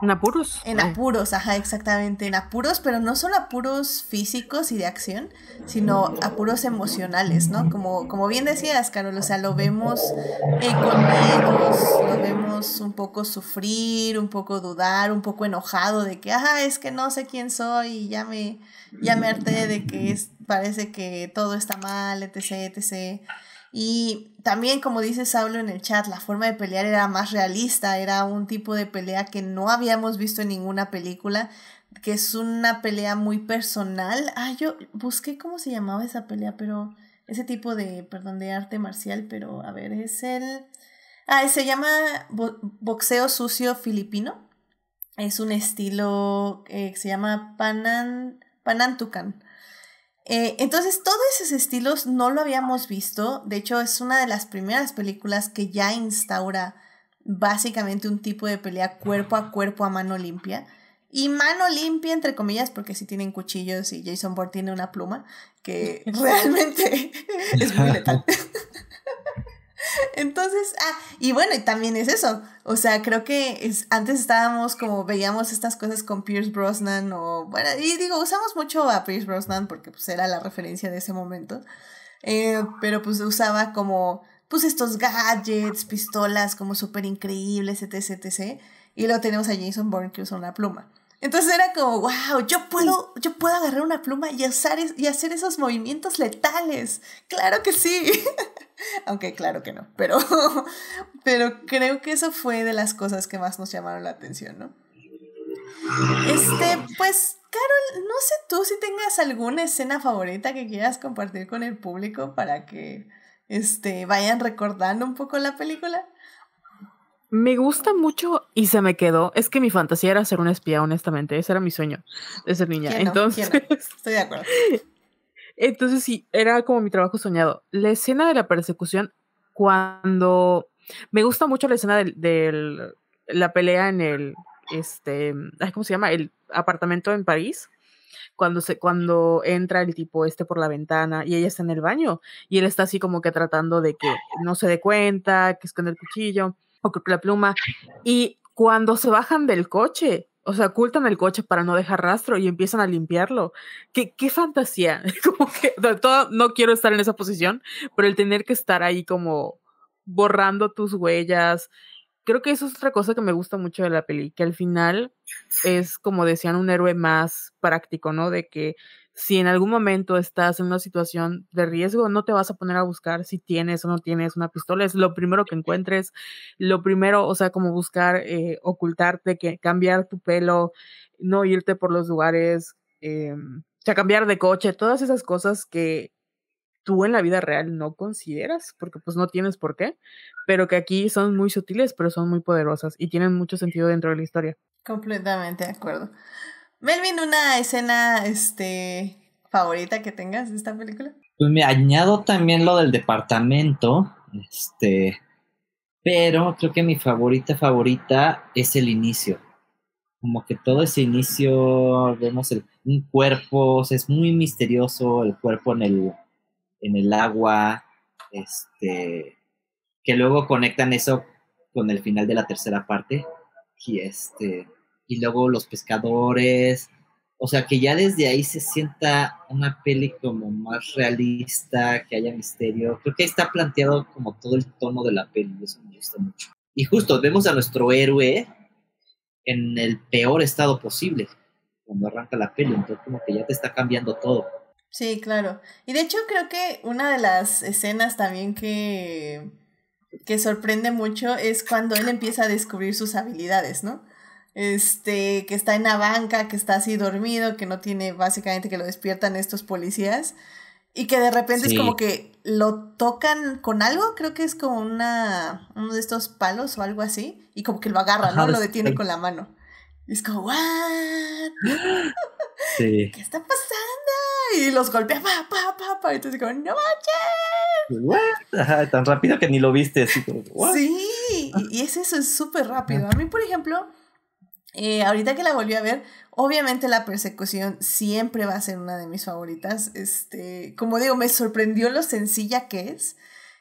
En apuros. En apuros, ajá, exactamente. En apuros, pero no solo apuros físicos y de acción, sino apuros emocionales, ¿no? Como, como bien decías, Carol, o sea, lo vemos eh, con ellos, lo vemos un poco sufrir, un poco dudar, un poco enojado de que, ajá, es que no sé quién soy y ya me, ya me harté de que parece que todo está mal, etc, etc. Y también, como dice Saulo en el chat, la forma de pelear era más realista, era un tipo de pelea que no habíamos visto en ninguna película, que es una pelea muy personal. Ah, yo busqué cómo se llamaba esa pelea, pero ese tipo de, perdón, de arte marcial, pero a ver, es el... Ah, se llama boxeo sucio filipino. Es un estilo eh, que se llama Panan, Panantucan. Eh, entonces, todos esos estilos no lo habíamos visto. De hecho, es una de las primeras películas que ya instaura básicamente un tipo de pelea cuerpo a cuerpo a mano limpia. Y mano limpia, entre comillas, porque si tienen cuchillos y Jason Bourne tiene una pluma que realmente es muy letal. Entonces, ah, y bueno, y también es eso. O sea, creo que es, antes estábamos como veíamos estas cosas con Pierce Brosnan o, bueno, y digo, usamos mucho a Pierce Brosnan porque pues era la referencia de ese momento. Eh, pero pues usaba como, pues estos gadgets, pistolas como súper increíbles, etc, etc. Y luego tenemos a Jason Bourne que usa una pluma. Entonces era como, wow, yo puedo, yo puedo agarrar una pluma y, usar y hacer esos movimientos letales. Claro que sí. Aunque claro que no, pero, pero creo que eso fue de las cosas que más nos llamaron la atención, ¿no? Este, pues, Carol, no sé tú si tengas alguna escena favorita que quieras compartir con el público para que este, vayan recordando un poco la película. Me gusta mucho y se me quedó. Es que mi fantasía era ser una espía, honestamente. Ese era mi sueño de ser niña. Entonces. Estoy de acuerdo. Entonces sí, era como mi trabajo soñado. La escena de la persecución, cuando. Me gusta mucho la escena de, la pelea en el. Este. ¿Cómo se llama? El apartamento en París. Cuando, se, cuando entra el tipo este por la ventana y ella está en el baño y él está así como que tratando de que no se dé cuenta, que esconde el cuchillo o la pluma, y cuando se bajan del coche, o sea, ocultan el coche para no dejar rastro y empiezan a limpiarlo. ¿Qué, qué fantasía? como que de todo, no quiero estar en esa posición, pero el tener que estar ahí como borrando tus huellas. Creo que eso es otra cosa que me gusta mucho de la peli, que al final es como decían un héroe más práctico, ¿no? De que si en algún momento estás en una situación de riesgo, no te vas a poner a buscar si tienes o no tienes una pistola. Es lo primero que encuentres, lo primero, o sea, como buscar eh, ocultarte, que cambiar tu pelo, no irte por los lugares, em, o sea, cambiar de coche, todas esas cosas que tú en la vida real no consideras, porque pues no tienes por qué, pero que aquí son muy sutiles, pero son muy poderosas y tienen mucho sentido dentro de la historia. Completamente de acuerdo. Melvin, una escena este, favorita que tengas de esta película. Pues me añado también lo del departamento, este, pero creo que mi favorita favorita es el inicio. Como que todo ese inicio, vemos el, un cuerpo, es muy misterioso el cuerpo en el, en el agua, este, que luego conectan eso con el final de la tercera parte y este y luego Los Pescadores. O sea, que ya desde ahí se sienta una peli como más realista, que haya misterio. Creo que ahí está planteado como todo el tono de la peli, eso me gusta mucho. Y justo vemos a nuestro héroe en el peor estado posible cuando arranca la peli, entonces como que ya te está cambiando todo. Sí, claro. Y de hecho creo que una de las escenas también que, que sorprende mucho es cuando él empieza a descubrir sus habilidades, ¿no? este, que está en la banca, que está así dormido, que no tiene básicamente que lo despiertan estos policías y que de repente es como que lo tocan con algo, creo que es como una, uno de estos palos o algo así, y como que lo agarra, ¿no? Lo detiene con la mano. Y es como, ¿what? ¿Qué está pasando? Y los golpea, pa, pa, pa, pa. Y entonces como, ¡no manches! ¿What? Ajá, tan rápido que ni lo viste, así como, Sí, y, y es eso, es súper rápido. A mí, por ejemplo, eh, ahorita que la volví a ver, obviamente la persecución siempre va a ser una de mis favoritas. Este, como digo, me sorprendió lo sencilla que es.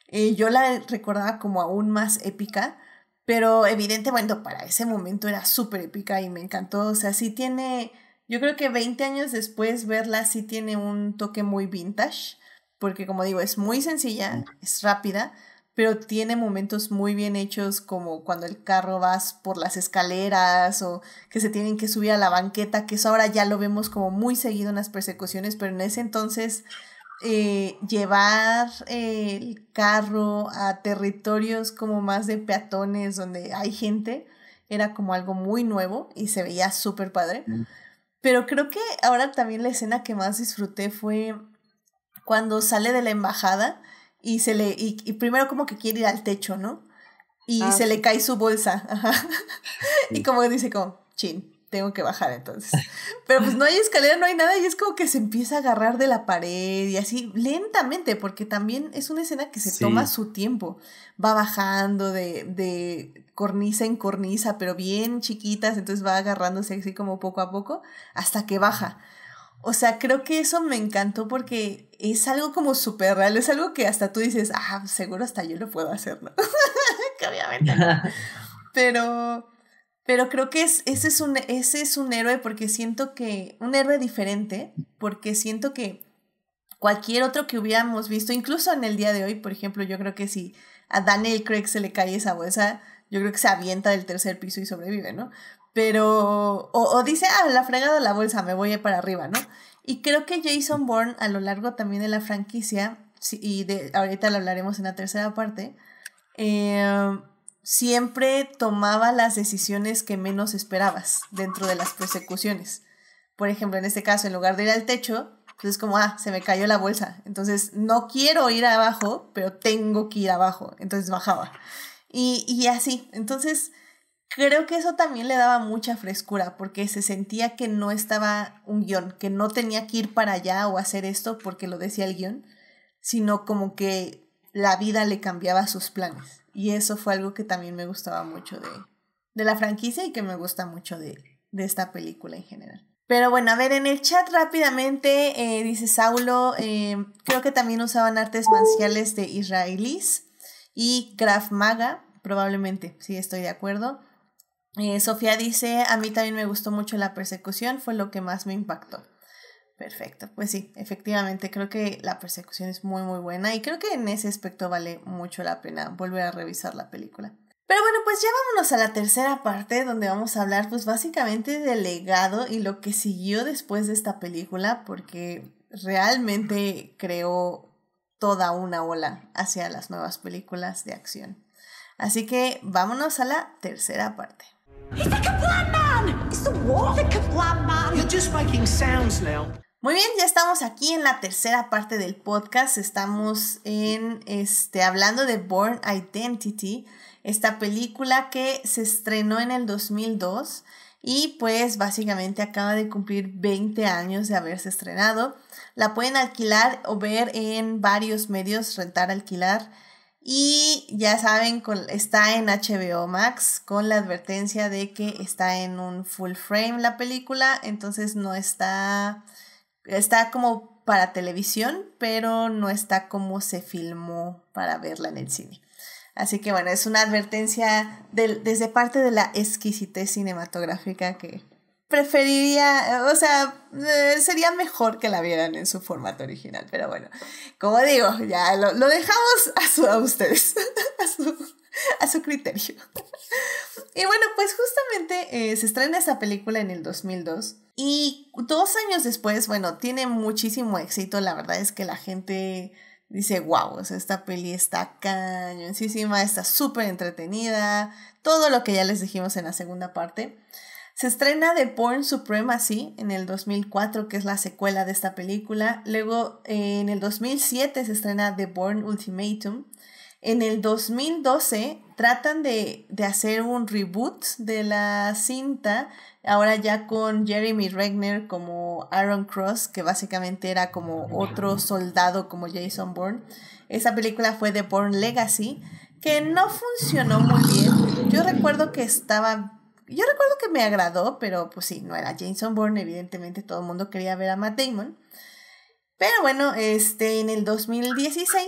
Eh, yo la recordaba como aún más épica, pero evidentemente bueno, para ese momento era súper épica y me encantó. O sea, sí tiene, yo creo que 20 años después verla sí tiene un toque muy vintage, porque como digo, es muy sencilla, es rápida pero tiene momentos muy bien hechos como cuando el carro vas por las escaleras o que se tienen que subir a la banqueta, que eso ahora ya lo vemos como muy seguido en las persecuciones, pero en ese entonces eh, llevar eh, el carro a territorios como más de peatones donde hay gente era como algo muy nuevo y se veía súper padre. Pero creo que ahora también la escena que más disfruté fue cuando sale de la embajada y se le, y, primero como que quiere ir al techo, ¿no? Y ah, se le cae su bolsa, Y como dice como, chin, tengo que bajar entonces. Pero pues no hay escalera, no hay nada y es como que se empieza a agarrar de la pared y así lentamente, porque también es una escena que se toma su tiempo. Va bajando de, de cornisa en cornisa, pero bien chiquitas, entonces va agarrándose así como poco a poco hasta que baja. O sea, creo que eso me encantó porque es algo como súper real, es algo que hasta tú dices, ah, seguro hasta yo lo puedo hacer, ¿no? que obviamente no. Pero, pero creo que es, ese, es un, ese es un héroe porque siento que, un héroe diferente, porque siento que cualquier otro que hubiéramos visto, incluso en el día de hoy, por ejemplo, yo creo que si a Daniel Craig se le cae esa bolsa, yo creo que se avienta del tercer piso y sobrevive, ¿no? Pero, o, dice, ah, la fregada la bolsa, me voy para arriba, ¿no? Y creo que Jason Bourne a lo largo también de la franquicia, y de, ahorita lo hablaremos en la tercera parte, em, siempre tomaba las decisiones que menos esperabas dentro de las persecuciones. Por ejemplo, en este caso, en lugar de ir al techo, pues es como, ah, se me cayó la bolsa. Entonces, no quiero ir abajo, pero tengo que ir abajo. Entonces, bajaba. Y, y así. Entonces, creo que eso también le daba mucha frescura porque se sentía que no estaba un guión, que no tenía que ir para allá o hacer esto porque lo decía el guión, sino como que la vida le cambiaba sus planes. Y eso fue algo que también me gustaba mucho de, la franquicia y que me gusta mucho de, esta película en general. Pero bueno, a ver, en el chat rápidamente eh, dice Saulo, eh, creo que también usaban artes marciales de israelíes y Krav Maga, probablemente, sí, estoy de acuerdo. Eh, Sofía dice, a mí también me gustó mucho la persecución, fue lo que más me impactó. Perfecto, pues sí, efectivamente, creo que la persecución es muy muy buena y creo que en ese aspecto vale mucho la pena volver a revisar la película. Pero bueno, pues ya vámonos a la tercera parte donde vamos a hablar pues básicamente del legado y lo que siguió después de esta película porque realmente creó toda una ola hacia las nuevas películas de acción. Así que vámonos a la tercera parte. Muy bien, ya estamos aquí en la tercera parte del podcast. Estamos en este hablando de Born Identity, esta película que se estrenó en el 2002 y pues básicamente acaba de cumplir 20 años de haberse estrenado. La pueden alquilar o ver en varios medios, rentar, alquilar. Y ya saben, está en HBO Max con la advertencia de que está en un full frame la película, entonces no está, está como para televisión, pero no está como se filmó para verla en el cine. Así que bueno, es una advertencia desde parte de la exquisitez cinematográfica que, preferiría, o sea, eh, sería mejor que la vieran en su formato original, pero bueno, como digo, ya lo, dejamos a, su, a ustedes, a su, criterio. Y bueno, pues justamente eh, se estrena esa película en el 2002 y dos años después, bueno, tiene muchísimo éxito, la verdad es que la gente dice, wow, esta peli está cañoncísima, está súper entretenida, todo lo que ya les dijimos en la segunda parte. Se estrena The Porn Supremacy en el 2004, que es la secuela de esta película. Luego, eh, en el 2007 se estrena The Born Ultimatum. En el 2012 tratan de, hacer un reboot de la cinta, ahora ya con Jeremy Regner como Aaron Cross, que básicamente era como otro soldado como Jason Bourne. Esa película fue The Bourne Legacy, que no funcionó muy bien. Yo recuerdo que estaba yo recuerdo que me agradó, pero pues sí, no era Jason Bourne, evidentemente todo el mundo quería ver a Matt Damon. Pero bueno, este, en el 2016,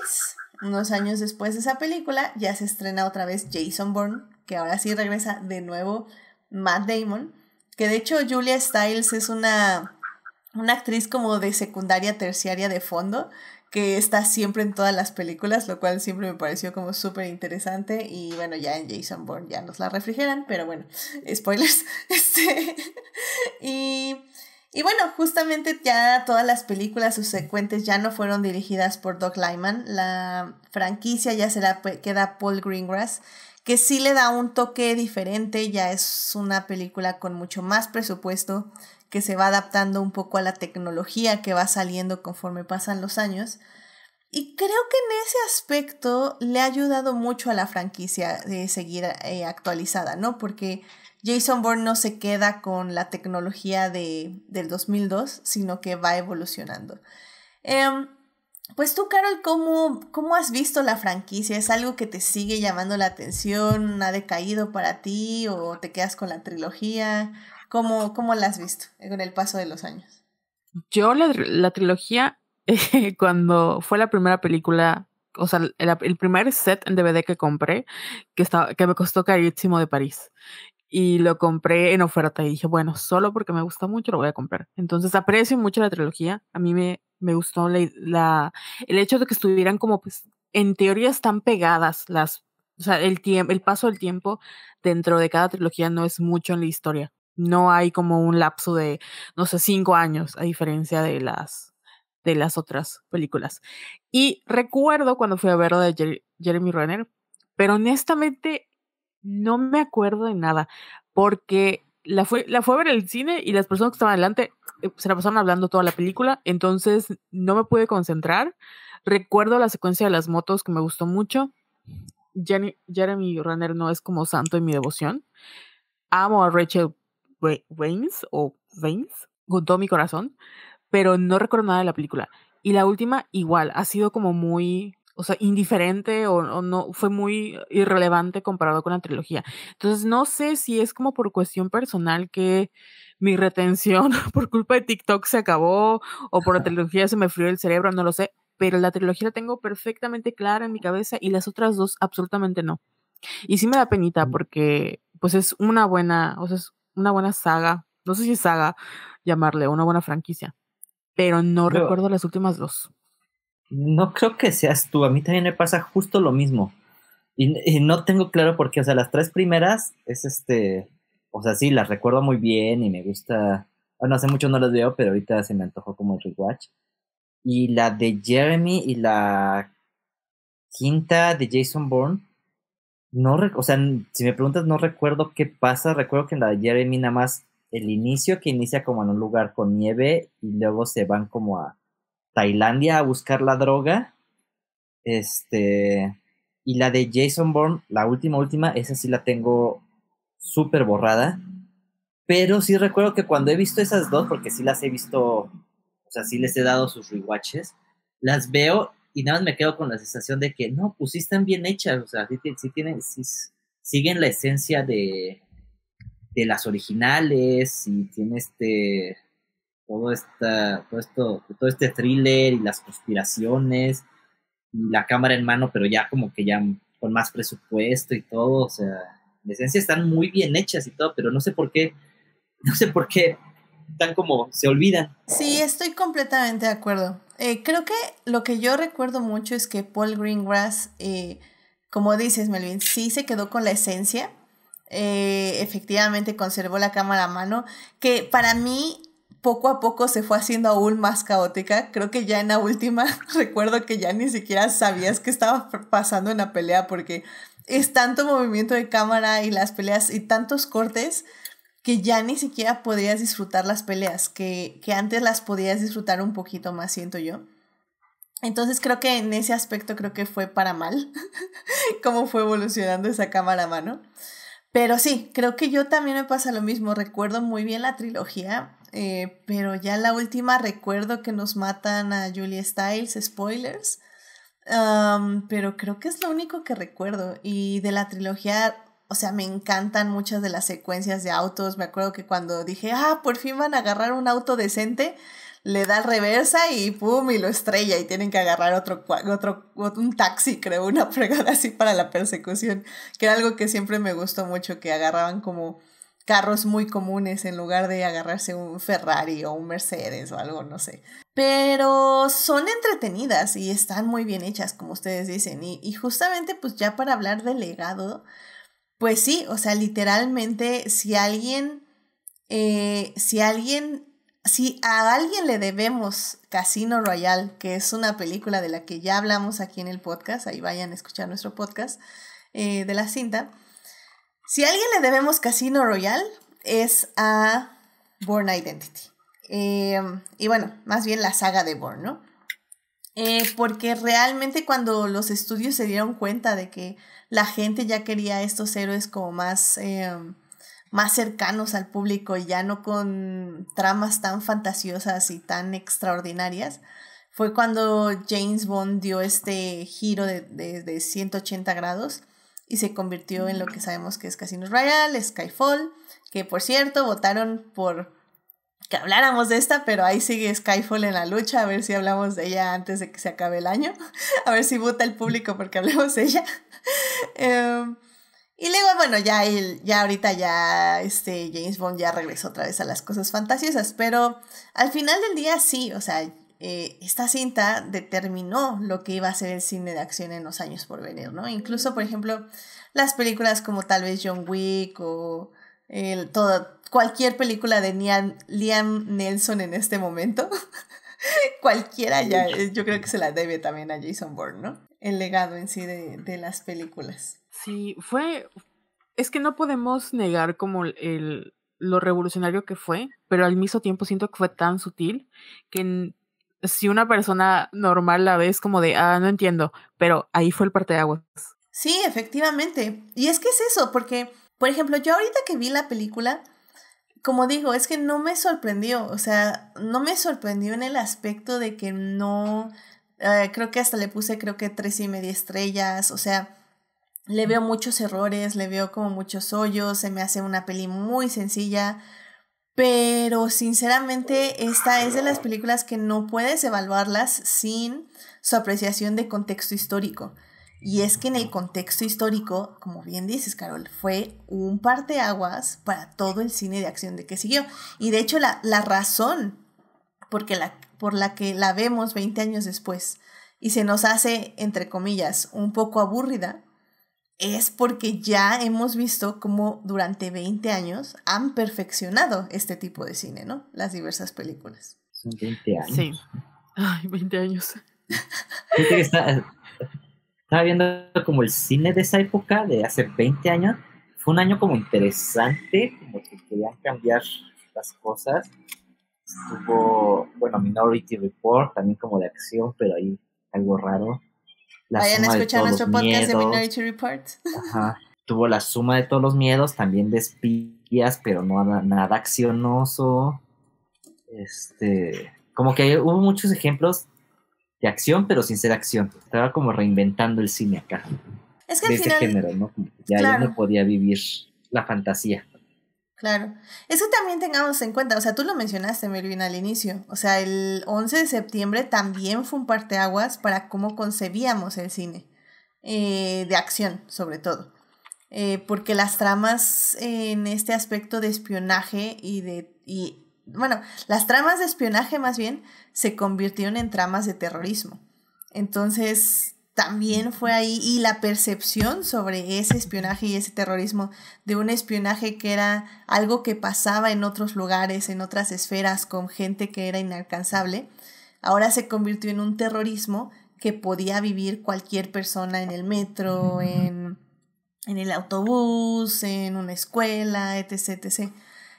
unos años después de esa película, ya se estrena otra vez Jason Bourne, que ahora sí regresa de nuevo Matt Damon, que de hecho Julia Stiles es una, una actriz como de secundaria, terciaria de fondo, que está siempre en todas las películas, lo cual siempre me pareció como súper interesante. Y bueno, ya en Jason Bourne ya nos la refrigeran, pero bueno, spoilers. Este, y, y bueno, justamente ya todas las películas subsecuentes ya no fueron dirigidas por Doug Lyman. La franquicia ya se pues, queda Paul Greengrass que sí le da un toque diferente, ya es una película con mucho más presupuesto, que se va adaptando un poco a la tecnología que va saliendo conforme pasan los años. Y creo que en ese aspecto le ha ayudado mucho a la franquicia de seguir eh, actualizada, ¿no? Porque Jason Bourne no se queda con la tecnología de, del 2002, sino que va evolucionando. Em, pues tú, Carol, ¿cómo, has visto la franquicia? ¿Es algo que te sigue llamando la atención? ¿Ha decaído para ti o te quedas con la trilogía? ¿Cómo, cómo la has visto con el paso de los años? Yo la, trilogía, cuando fue la primera película, o sea, el, primer set en DVD que compré, que, estaba, que me costó carísimo de París. Y lo compré en oferta y dije, bueno, solo porque me gusta mucho lo voy a comprar. Entonces aprecio mucho la trilogía. A mí me, me gustó la, la, el hecho de que estuvieran como, pues, en teoría están pegadas las o sea, el, el paso del tiempo dentro de cada trilogía no es mucho en la historia. No hay como un lapso de, no sé, cinco años, a diferencia de las, de las otras películas. Y recuerdo cuando fui a ver de Jeremy Renner, pero honestamente no me acuerdo de nada, porque la fue, la a ver el cine y las personas que estaban adelante eh, se la pasaron hablando toda la película, entonces no me pude concentrar. Recuerdo la secuencia de las motos que me gustó mucho. Jeremy Renner no es como santo en mi devoción. Amo a Rachel Veins o Veins, con todo mi corazón, pero no recuerdo nada de la película. Y la última, igual, ha sido como muy, o sea, indiferente o, no, fue muy irrelevante comparado con la trilogía. Entonces, no sé si es como por cuestión personal que mi retención por culpa de TikTok se acabó o por la trilogía se me frió el cerebro, no lo sé, pero la trilogía la tengo perfectamente clara en mi cabeza y las otras dos absolutamente no. Y sí me da penita porque pues es una buena, o sea, es una buena saga, no sé si saga llamarle, una buena franquicia, pero no recuerdo las últimas dos. No creo que seas tú, a mí también me pasa justo lo mismo. Y, y, no tengo claro por qué, o sea, las tres primeras es este, o sea, sí, las recuerdo muy bien y me gusta, bueno, hace mucho no las veo, pero ahorita se me antojó como el rewatch. Y la de Jeremy y la quinta de Jason Bourne no, o sea, si me preguntas, no recuerdo qué pasa. Recuerdo que en la de Jeremy nada más el inicio que inicia como en un lugar con nieve y luego se van como a Tailandia a buscar la droga. Este. Y la de Jason Bourne, la última, última, esa sí la tengo súper borrada. Pero sí recuerdo que cuando he visto esas dos, porque sí las he visto, o sea, sí les he dado sus rewatches, las veo y nada más me quedo con la sensación de que no, pues sí están bien hechas, o sea, sí, tienen, sí, siguen la esencia de, de las originales y tiene este, todo, esta, todo, todo este thriller y las conspiraciones y la cámara en mano, pero ya como que ya con más presupuesto y todo, o sea, en esencia están muy bien hechas y todo, pero no sé por qué, no sé por qué tan como se olvidan. Sí, estoy completamente de acuerdo. Eh, creo que lo que yo recuerdo mucho es que Paul Greengrass, eh, como dices, Melvin, sí se quedó con la esencia. Eh, efectivamente conservó la cámara a mano, que para mí poco a poco se fue haciendo aún más caótica. Creo que ya en la última recuerdo que ya ni siquiera sabías qué estaba pasando en la pelea porque es tanto movimiento de cámara y las peleas y tantos cortes que ya ni siquiera podrías disfrutar las peleas, que, antes las podías disfrutar un poquito más, siento yo. Entonces creo que en ese aspecto creo que fue para mal, cómo fue evolucionando esa cámara a mano. Pero sí, creo que yo también me pasa lo mismo, recuerdo muy bien la trilogía, eh, pero ya la última recuerdo que nos matan a Julie Styles spoilers. pero creo que es lo único que recuerdo. Y de la trilogía o sea, me encantan muchas de las secuencias de autos. Me acuerdo que cuando dije, ah, por fin van a agarrar un auto decente, le da reversa y pum, y lo estrella y tienen que agarrar otro, otro, un taxi, creo, una fregada así para la persecución, que era algo que siempre me gustó mucho, que agarraban como carros muy comunes en lugar de agarrarse un Ferrari o un Mercedes o algo, no sé. Pero son entretenidas y están muy bien hechas, como ustedes dicen. Y, y justamente, pues ya para hablar del legado, pues sí, o sea, literalmente, si alguien, eh, si alguien, si a alguien le debemos Casino Royale, que es una película de la que ya hablamos aquí en el podcast, ahí vayan a escuchar nuestro podcast eh, de la cinta. Si a alguien le debemos Casino Royale, es a Born Identity. Eh, y bueno, más bien la saga de Born, ¿no? porque realmente cuando los estudios se dieron cuenta de que la gente ya quería estos héroes como más, eh, más cercanos al público y ya no con tramas tan fantasiosas y tan extraordinarias. Fue cuando James Bond dio este giro de, de 180 grados y se convirtió en lo que sabemos que es Casino Royale, Skyfall, que por cierto votaron por que habláramos de esta, pero ahí sigue Skyfall en la lucha, a ver si hablamos de ella antes de que se acabe el año, a ver si vota el público porque hablamos de ella. Em, y luego, bueno, ya, ya ahorita ya este James Bond ya regresó otra vez a las cosas fantasiosas, pero al final del día sí, o sea, eh, esta cinta determinó lo que iba a ser el cine de acción en los años por venir, ¿no? Incluso, por ejemplo, las películas como tal vez John Wick o el, toda, cualquier película de Liam, Liam Nelson en este momento. Cualquiera ya, eh, yo creo que se la debe también a Jason Bourne, ¿no? El legado en sí de, las películas. Sí, fue, es que no podemos negar como lo revolucionario que fue, pero al mismo tiempo siento que fue tan sutil que si una persona normal la es como de, ah, no entiendo, pero ahí fue el parte de aguas Sí, efectivamente. Y es que es eso, porque por ejemplo, yo ahorita que vi la película, como digo, es que no me sorprendió, o sea, no me sorprendió en el aspecto de que no, eh, creo que hasta le puse creo que tres y media estrellas, o sea, le veo muchos errores, le veo como muchos hoyos, se me hace una peli muy sencilla, pero sinceramente esta es de las películas que no puedes evaluarlas sin su apreciación de contexto histórico. Y es que en el contexto histórico, como bien dices, Carol, fue un parteaguas para todo el cine de acción de que siguió. Y de hecho, la, la razón porque la, por la que la vemos 20 años después y se nos hace, entre comillas, un poco aburrida, es porque ya hemos visto cómo durante 20 años han perfeccionado este tipo de cine, ¿no? Las diversas películas. 20 años. Sí. Ay, 20 años estaba viendo como el cine de esa época, de hace 20 años, fue un año como interesante, como que querían cambiar las cosas. tuvo bueno, Minority Report, también como de acción, pero ahí algo raro. La Vayan a escuchar nuestro podcast de Minority Report. Ajá. Tuvo la suma de todos los miedos, también de espías, pero no nada accionoso. Este, como que hubo muchos ejemplos de acción, pero sin ser acción. Estaba como reinventando el cine acá. Es que de ese género, ¿no? Ya, no podía vivir la fantasía. Claro. Eso también tengamos en cuenta, o sea, tú lo mencionaste, Melvin, al inicio. O sea, el 11 de septiembre también fue un parteaguas para cómo concebíamos el cine, eh, de acción, sobre todo. Eh, porque las tramas en este aspecto de espionaje y de bueno, las tramas de espionaje más bien se convirtieron en tramas de terrorismo. Entonces, también fue ahí y la percepción sobre ese espionaje y ese terrorismo, de un espionaje que era algo que pasaba en otros lugares, en otras esferas, con gente que era inalcanzable, ahora se convirtió en un terrorismo que podía vivir cualquier persona en el metro, en, en el autobús, en una escuela, etc. etc.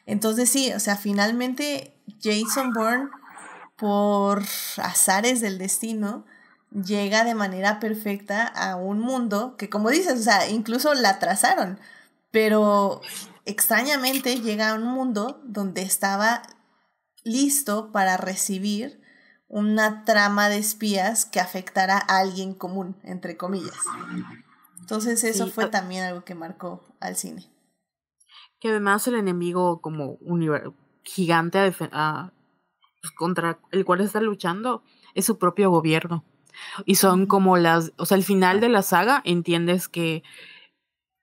Entonces sí, o sea, finalmente Jason Bourne, por azares del destino, llega de manera perfecta a un mundo que, como dices, o sea, incluso la trazaron, pero extrañamente llega a un mundo donde estaba listo para recibir una trama de espías que afectara a alguien común, entre comillas. Entonces eso fue también algo que marcó al cine. Y además el enemigo como gigante pues, contra el cual está luchando es su propio gobierno. Y son como las, o sea, al final de la saga entiendes que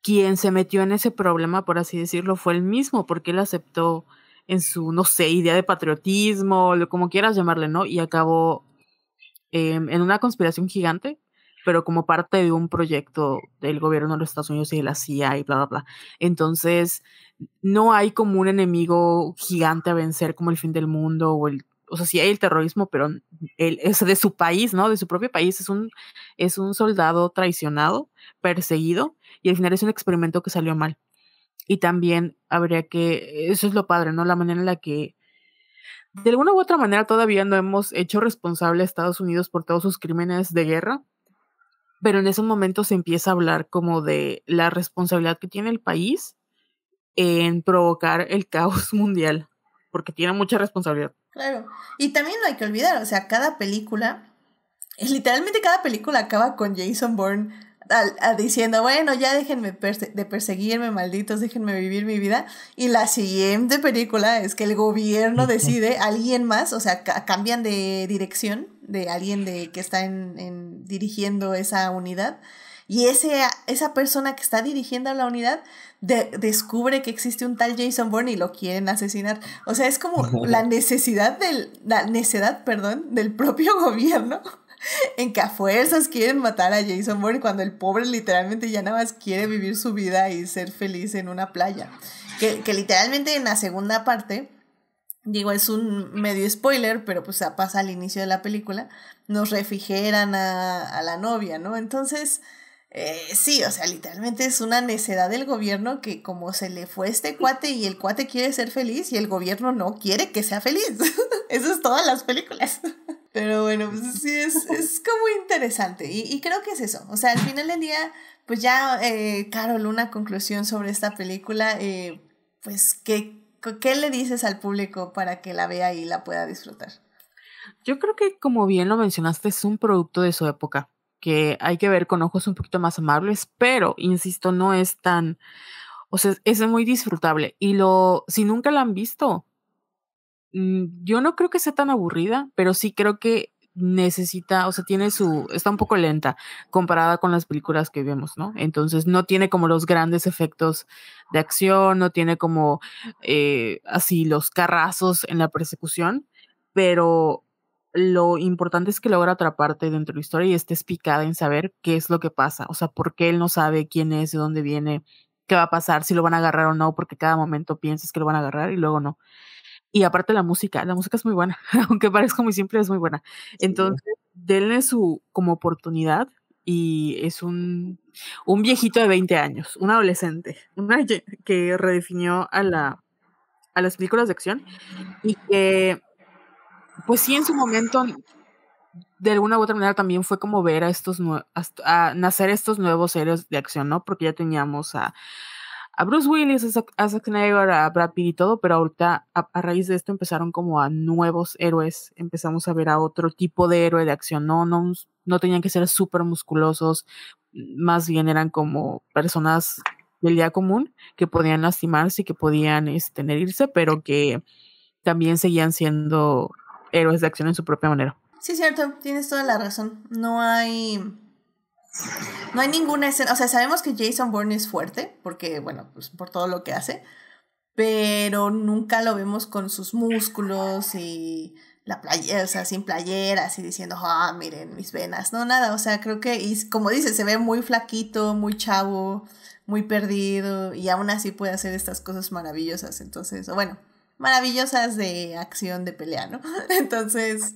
quien se metió en ese problema, por así decirlo, fue el mismo, porque él aceptó en su, no sé, idea de patriotismo, lo como quieras llamarle, ¿no? Y acabó em, en una conspiración gigante pero como parte de un proyecto del gobierno de los Estados Unidos y de la CIA y bla, bla, bla. Entonces, no hay como un enemigo gigante a vencer como el fin del mundo o el... O sea, sí hay el terrorismo, pero él es de su país, ¿no? De su propio país. Es un, es un soldado traicionado, perseguido, y al final es un experimento que salió mal. Y también habría que, eso es lo padre, ¿no? La manera en la que de alguna u otra manera todavía no hemos hecho responsable a Estados Unidos por todos sus crímenes de guerra, pero en ese momento se empieza a hablar como de la responsabilidad que tiene el país en provocar el caos mundial, porque tiene mucha responsabilidad. Claro, y también no hay que olvidar, o sea, cada película, eh, literalmente cada película acaba con Jason Bourne diciendo, bueno, ya déjenme de perseguirme, malditos, déjenme vivir mi vida. Y la siguiente película es que el gobierno decide, alguien más, o sea, cambian de dirección de alguien de, que está en, dirigiendo esa unidad. Y ese, esa persona que está dirigiendo la unidad descubre que existe un tal Jason Bourne y lo quieren asesinar. O sea, es como la necesidad del, la perdón, del propio gobierno en que a fuerzas quieren matar a Jason Bourne cuando el pobre literalmente ya nada más quiere vivir su vida y ser feliz en una playa. Que, que literalmente en la segunda parte digo, es un medio spoiler, pero pues pasa al inicio de la película, nos refrigeran a, la novia, ¿no? Entonces, eh, sí, o sea, literalmente es una necedad del gobierno que como se le fue este cuate y el cuate quiere ser feliz y el gobierno no quiere que sea feliz. Eso es todas las películas. Pero bueno, pues sí, es, es como interesante y, creo que es eso. O sea, al final del día, pues ya, eh, Carol, una conclusión sobre esta película, eh, pues que ¿qué le dices al público para que la vea y la pueda disfrutar? Yo creo que, como bien lo mencionaste, es un producto de su época que hay que ver con ojos un poquito más amables, pero, insisto, no es tan, o sea, es muy disfrutable. Y lo, si nunca la han visto, mm, yo no creo que sea tan aburrida, pero sí creo que necesita, o sea, tiene su, está un poco lenta comparada con las películas que vemos, ¿no? Entonces no tiene como los grandes efectos de acción, no tiene como eh, así los carrazos en la persecución, pero lo importante es que logra atraparte dentro de la historia y estés picada en saber qué es lo que pasa, o sea, por qué él no sabe quién es, de dónde viene, qué va a pasar, si lo van a agarrar o no, porque cada momento piensas que lo van a agarrar y luego no. Y aparte la música, la música es muy buena, aunque parezca muy simple, es muy buena. Entonces, denle su como oportunidad y es un, un viejito de 20 años, un adolescente, una que redefinió a, la, a las películas de acción y que, pues sí, en su momento, de alguna u otra manera también fue como ver a estos, a, a nacer estos nuevos héroes de acción, ¿no? Porque ya teníamos a a Bruce Willis, a Zack Snyder, a Brad Pitt y todo, pero ahorita a, raíz de esto empezaron como a nuevos héroes, empezamos a ver a otro tipo de héroe de acción, no, no, tenían que ser súper musculosos, más bien eran como personas del día común que podían lastimarse y que podían este, herirse, pero que también seguían siendo héroes de acción en su propia manera. Sí, cierto, tienes toda la razón. No hay no hay ninguna escena, o sea, sabemos que Jason Bourne es fuerte, porque, bueno, pues por todo lo que hace, pero nunca lo vemos con sus músculos y la playera, o sea, sin playeras y diciendo, ah, miren mis venas, no, nada, o sea, creo que, y como dice, se ve muy flaquito, muy chavo, muy perdido, y aún así puede hacer estas cosas maravillosas, entonces, o bueno, maravillosas de acción, de pelea, ¿no? Entonces,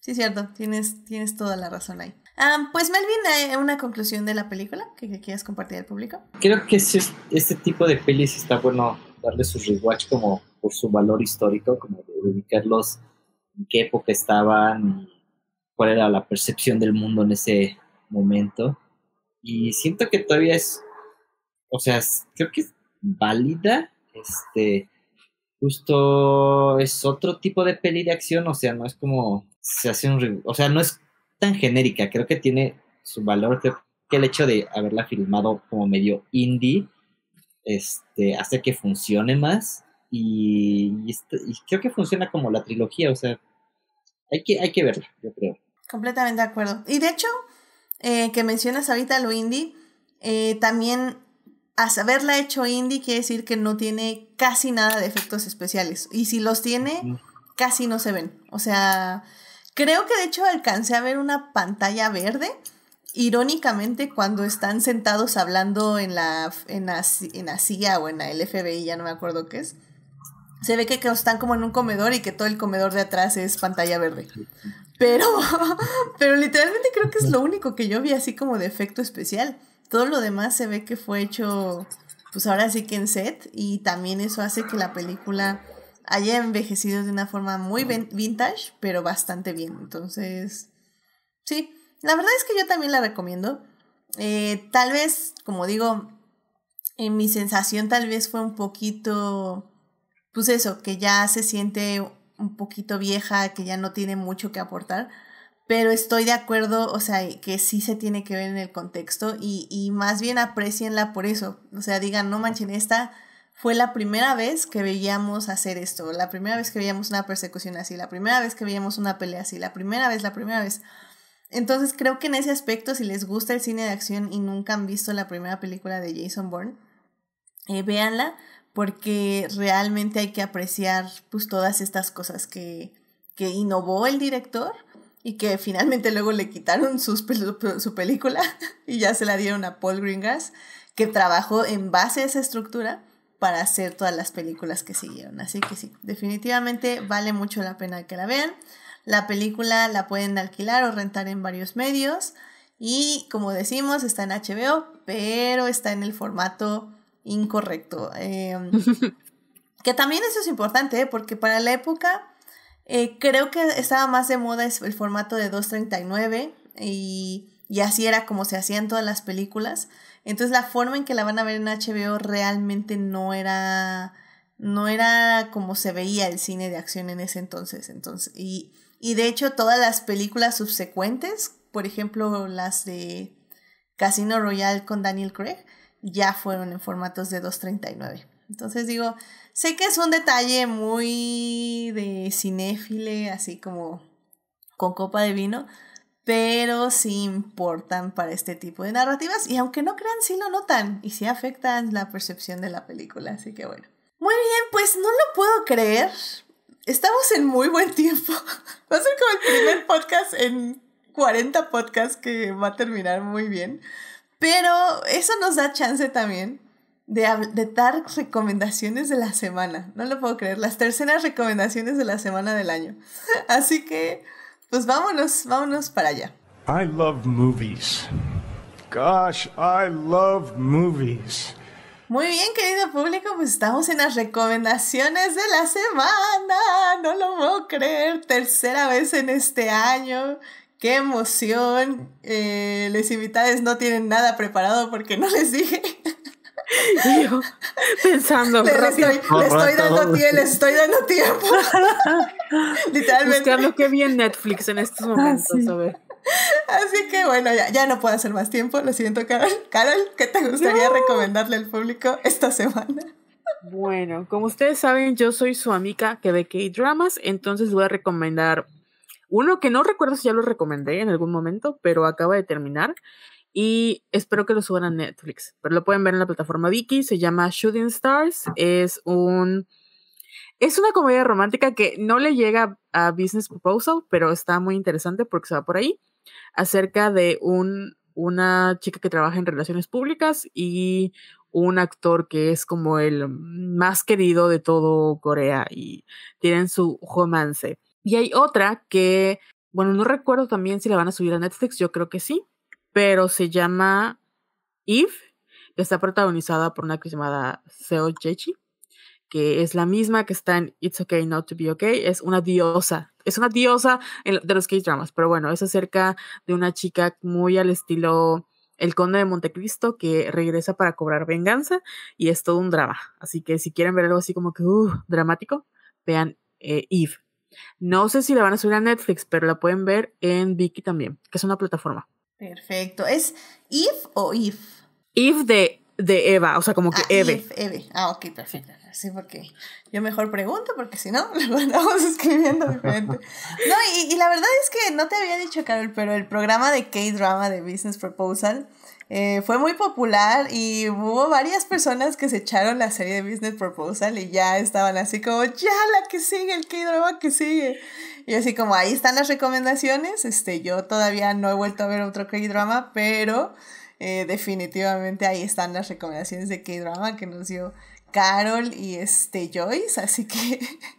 sí es cierto, tienes, tienes toda la razón ahí. Um, pues Melvin, eh, una conclusión de la película que, quieras compartir al público? Creo que este, tipo de pelis está bueno darle su rewatch como por su valor histórico, como ubicarlos en qué época estaban, cuál era la percepción del mundo en ese momento. Y siento que todavía es, o sea, creo que es válida, este, justo es otro tipo de peli de acción, o sea, no es como se hace un, o sea, no es tan genérica, creo que tiene su valor, creo que el hecho de haberla filmado como medio indie, este, hace que funcione más y, este, creo que funciona como la trilogía, o sea, hay que, hay que verla, yo creo. Completamente de acuerdo. Y de hecho, eh, que mencionas ahorita lo indie, eh, también haberla hecho indie quiere decir que no tiene casi nada de efectos especiales. Y si los tiene, casi no se ven. O sea, Creo que de hecho alcancé a ver una pantalla verde. Irónicamente, cuando están sentados hablando en la, en la, en CIA o en la LFBI, ya no me acuerdo qué es, se ve que, están como en un comedor y que todo el comedor de atrás es pantalla verde. Pero, pero literalmente creo que es lo único que yo vi así como de efecto especial. Todo lo demás se ve que fue hecho, pues ahora sí que en set, y también eso hace que la película haya envejecido de una forma muy vintage, pero bastante bien. Entonces, sí, la verdad es que yo también la recomiendo. Eh, tal vez, como digo, en mi sensación tal vez fue un poquito, pues eso, que ya se siente un poquito vieja, que ya no tiene mucho que aportar. Pero estoy de acuerdo, o sea, que sí se tiene que ver en el contexto y, y más bien aprecienla por eso. O sea, digan, no manchen, esta fue la primera vez que veíamos hacer esto, la primera vez que veíamos una persecución así, la primera vez que veíamos una pelea así, la primera vez, la primera vez. Entonces creo que en ese aspecto, si les gusta el cine de acción y nunca han visto la primera película de Jason Bourne, eh, véanla porque realmente hay que apreciar pues todas estas cosas que, que innovó el director y que finalmente luego le quitaron su película y ya se la dieron a Paul Greengrass, que trabajó en base a esa estructura para hacer todas las películas que siguieron. Así que sí, definitivamente vale mucho la pena que la vean. La película la pueden alquilar o rentar en varios medios y como decimos está en HBO, pero está en el formato incorrecto. Em, que también eso es importante, ¿eh? porque para la época eh, creo que estaba más de moda el formato de 2.39 y, y así era como se hacían todas las películas. Entonces la forma en que la van a ver en HBO realmente no era no era como se veía el cine de acción en ese entonces. Entonces, y, y de hecho todas las películas subsecuentes, por ejemplo las de Casino Royale con Daniel Craig, ya fueron en formatos de 239. Entonces digo, sé que es un detalle muy de cinéfile, así como con copa de vino, pero sí importan para este tipo de narrativas y aunque no crean, sí lo notan y sí afectan la percepción de la película, así que bueno. Muy bien, pues no lo puedo creer. Estamos en muy buen tiempo. Va a ser como el primer podcast en 40 podcasts que va a terminar muy bien. Pero eso nos da chance también de, de dar recomendaciones de la semana. No lo puedo creer. Las terceras recomendaciones de la semana del año. Así que pues vámonos, vámonos para allá. I love movies. Gosh, I love movies. Muy bien, querido público, pues estamos en las recomendaciones de la semana. No lo puedo creer, tercera vez en este año. ¡Qué emoción! Eh, les invitades no tienen nada preparado porque no les dije. Y yo pensando, le, estoy, le estoy, dando tiempo, le estoy dando tiempo. Literalmente. Buscando qué vi en Netflix en estos ah, momentos, a ver. Así que bueno, ya, ya, no puedo hacer más tiempo. Lo siento, Carol. Carol, ¿qué te gustaría recomendarle al público esta semana? Bueno, como ustedes saben, yo soy su amiga que ve K-Dramas, entonces voy a recomendar uno que no recuerdo si ya lo recomendé en algún momento, pero acaba de terminar, y espero que lo suban a Netflix. Pero lo pueden ver en la plataforma Viki, se llama Shooting Stars, es un es una comedia romántica que no le llega a Business Proposal, pero está muy interesante porque se va por ahí acerca de un una chica que trabaja en relaciones públicas y un actor que es como el más querido de todo Corea y tienen su romance. Y hay otra que, bueno, no recuerdo también si la van a subir a Netflix, yo creo que sí, pero se llama Eve, que está protagonizada por una que llamada Seo Jechi, que es la misma que está en It's Okay Not to Be Okay, es una diosa, es una diosa de los case dramas pero bueno, es acerca de una chica muy al estilo El Conde de Montecristo que regresa para cobrar venganza y es todo un drama, así que si quieren ver algo así como que uh, dramático, vean Eve. Eh, no sé si la van a subir a Netflix, pero la pueden ver en Viki también, que es una plataforma. Perfecto. ¿Es if o if? If de, de Eva, o sea, como que ah, Eve. Eve. Ah, ok, perfecto. Sí, porque yo mejor pregunto, porque si no, lo andamos escribiendo diferente. No, y, y, la verdad es que no te había dicho, Carol, pero el programa de K-Drama de Business Proposal eh, fue muy popular y hubo varias personas que se echaron la serie de Business Proposal y ya estaban así como, ya la que sigue, el K-drama que sigue. Y así como, ahí están las recomendaciones. Este, yo todavía no he vuelto a ver otro K-drama, pero eh, definitivamente ahí están las recomendaciones de K-drama que nos dio Carol y este Joyce, así que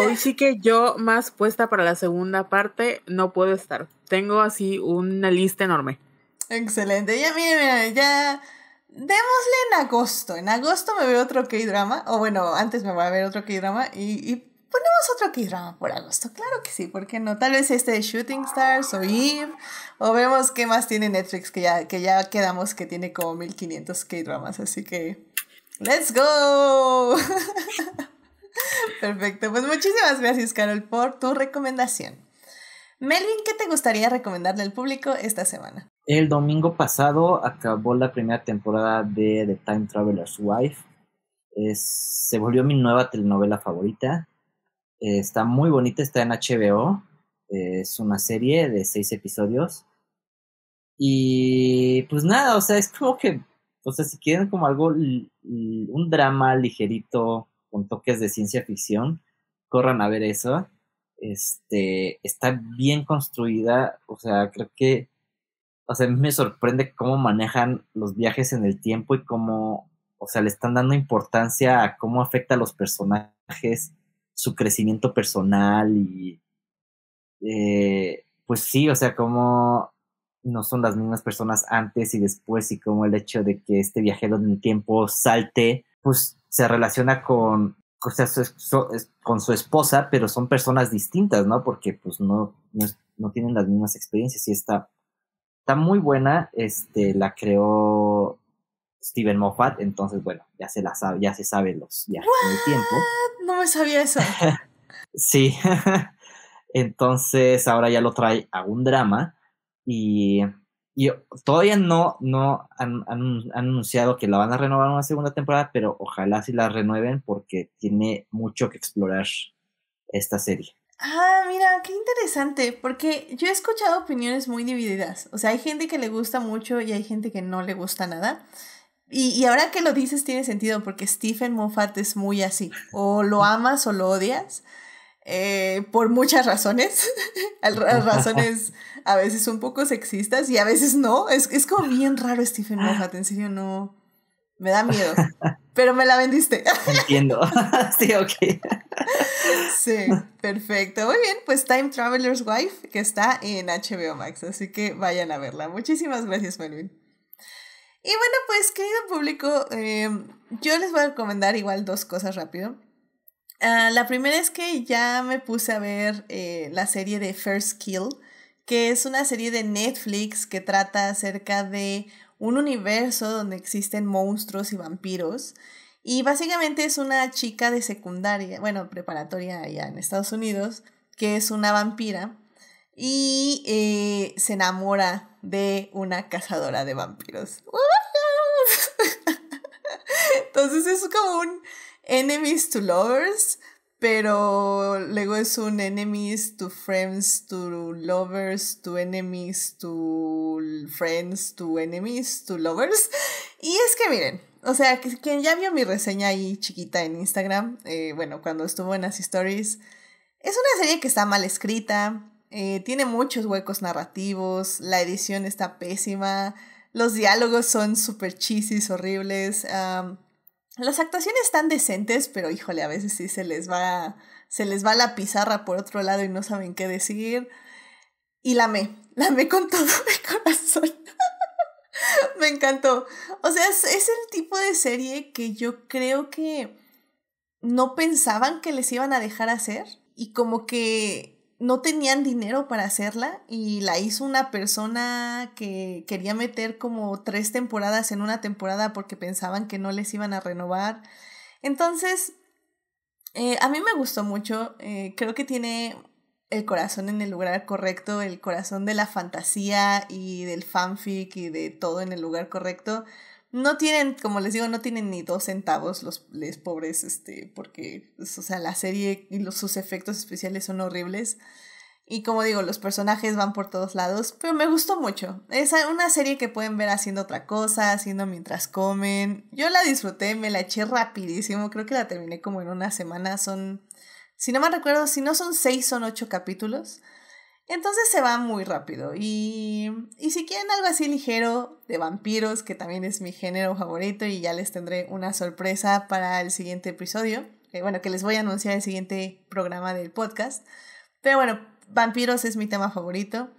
Hoy sí que yo más puesta para la segunda parte no puedo estar. Tengo así una lista enorme. Excelente. Ya, mire mira, ya. Démosle en agosto. En agosto me veo otro K-drama. O bueno, antes me voy a ver otro K-drama. Y, ponemos otro K-drama por agosto. Claro que sí, ¿por qué no? Tal vez este de Shooting Stars o Eve. O vemos qué más tiene Netflix, que ya, que ya quedamos que tiene como 1500 K-dramas. Así que. ¡Let's go! Perfecto. Pues muchísimas gracias, Carol, por tu recomendación. Melvin, ¿qué te gustaría recomendarle al público esta semana? El domingo pasado acabó la primera temporada de The Time Traveler's Wife. Es, se volvió mi nueva telenovela favorita. Eh, está muy bonita, está en HBO. es una serie de seis episodios. Y pues nada, o sea, es como que, o sea, si quieren como algo, un drama ligerito con toques de ciencia ficción, corran a ver eso. Este, está bien construida, o sea, creo que o sea, a mí me sorprende cómo manejan los viajes en el tiempo y cómo, o sea, le están dando importancia a cómo afecta a los personajes, su crecimiento personal y, eh, pues sí, o sea, cómo no son las mismas personas antes y después y cómo el hecho de que este viajero en el tiempo salte, pues se relaciona con, o sea, su, con su esposa, pero son personas distintas, ¿no? Porque pues no, no, no tienen las mismas experiencias y está Está muy buena, este, la creó Steven Moffat, entonces bueno, ya se la sabe, ya se sabe los ya en el tiempo. No me sabía eso. sí. entonces ahora ya lo trae a un drama y, y todavía no, no han, anunciado que la van a renovar una segunda temporada, pero ojalá sí la renueven porque tiene mucho que explorar esta serie. Ah, mira, qué interesante, porque yo he escuchado opiniones muy divididas. O sea, hay gente que le gusta mucho y hay gente que no le gusta nada. Y, ahora que lo dices tiene sentido, porque Stephen Moffat es muy así. O lo amas o lo odias, eh, por muchas razones. razones a veces un poco sexistas y a veces no. Es, es como bien raro Stephen Moffat, en serio no me da miedo. Pero me la vendiste. Entiendo. sí, ok. Sí, perfecto. Muy bien, pues Time Traveler's Wife, que está en HBO Max, así que vayan a verla. Muchísimas gracias, Melvin. Y bueno, pues, querido público, em, yo les voy a recomendar igual dos cosas rápido. Ah, la primera es que ya me puse a ver eh, la serie de First Kill, que es una serie de Netflix que trata acerca de un universo donde existen monstruos y vampiros. Y básicamente es una chica de secundaria, bueno, preparatoria allá en Estados Unidos, que es una vampira y eh, se enamora de una cazadora de vampiros. Entonces es como un enemies to lovers, pero luego es un enemies to friends to lovers to enemies to friends to enemies to lovers. Y es que miren, o sea, quien ya vio mi reseña ahí chiquita en Instagram, eh, bueno, cuando estuvo en las stories, es una serie que está mal escrita, eh, tiene muchos huecos narrativos, la edición está pésima, los diálogos son super cheesy, horribles. Las actuaciones están decentes, pero híjole, a veces sí se les va, se les va la pizarra por otro lado y no saben qué decir. Y la amé, la amé con todo mi corazón. Me encantó. O sea, es el tipo de serie que yo creo que no pensaban que les iban a dejar hacer y como que no tenían dinero para hacerla y la hizo una persona que quería meter como tres temporadas en una temporada porque pensaban que no les iban a renovar. Entonces, eh, a mí me gustó mucho, eh, creo que tiene el corazón en el lugar correcto, el corazón de la fantasía y del fanfic y de todo en el lugar correcto no tienen, como les digo, no tienen ni dos centavos los pobres, este, porque, pues, o sea, la serie y los, sus efectos especiales son horribles. Y como digo, los personajes van por todos lados, pero me gustó mucho. Es una serie que pueden ver haciendo otra cosa, haciendo mientras comen. Yo la disfruté, me la eché rapidísimo, creo que la terminé como en una semana. Son, si no me recuerdo, si no son seis, son ocho capítulos. Entonces se va muy rápido. Y, si quieren algo así ligero de vampiros, que también es mi género favorito y ya les tendré una sorpresa para el siguiente episodio, eh, bueno, que les voy a anunciar el siguiente programa del podcast. Pero bueno, vampiros es mi tema favorito.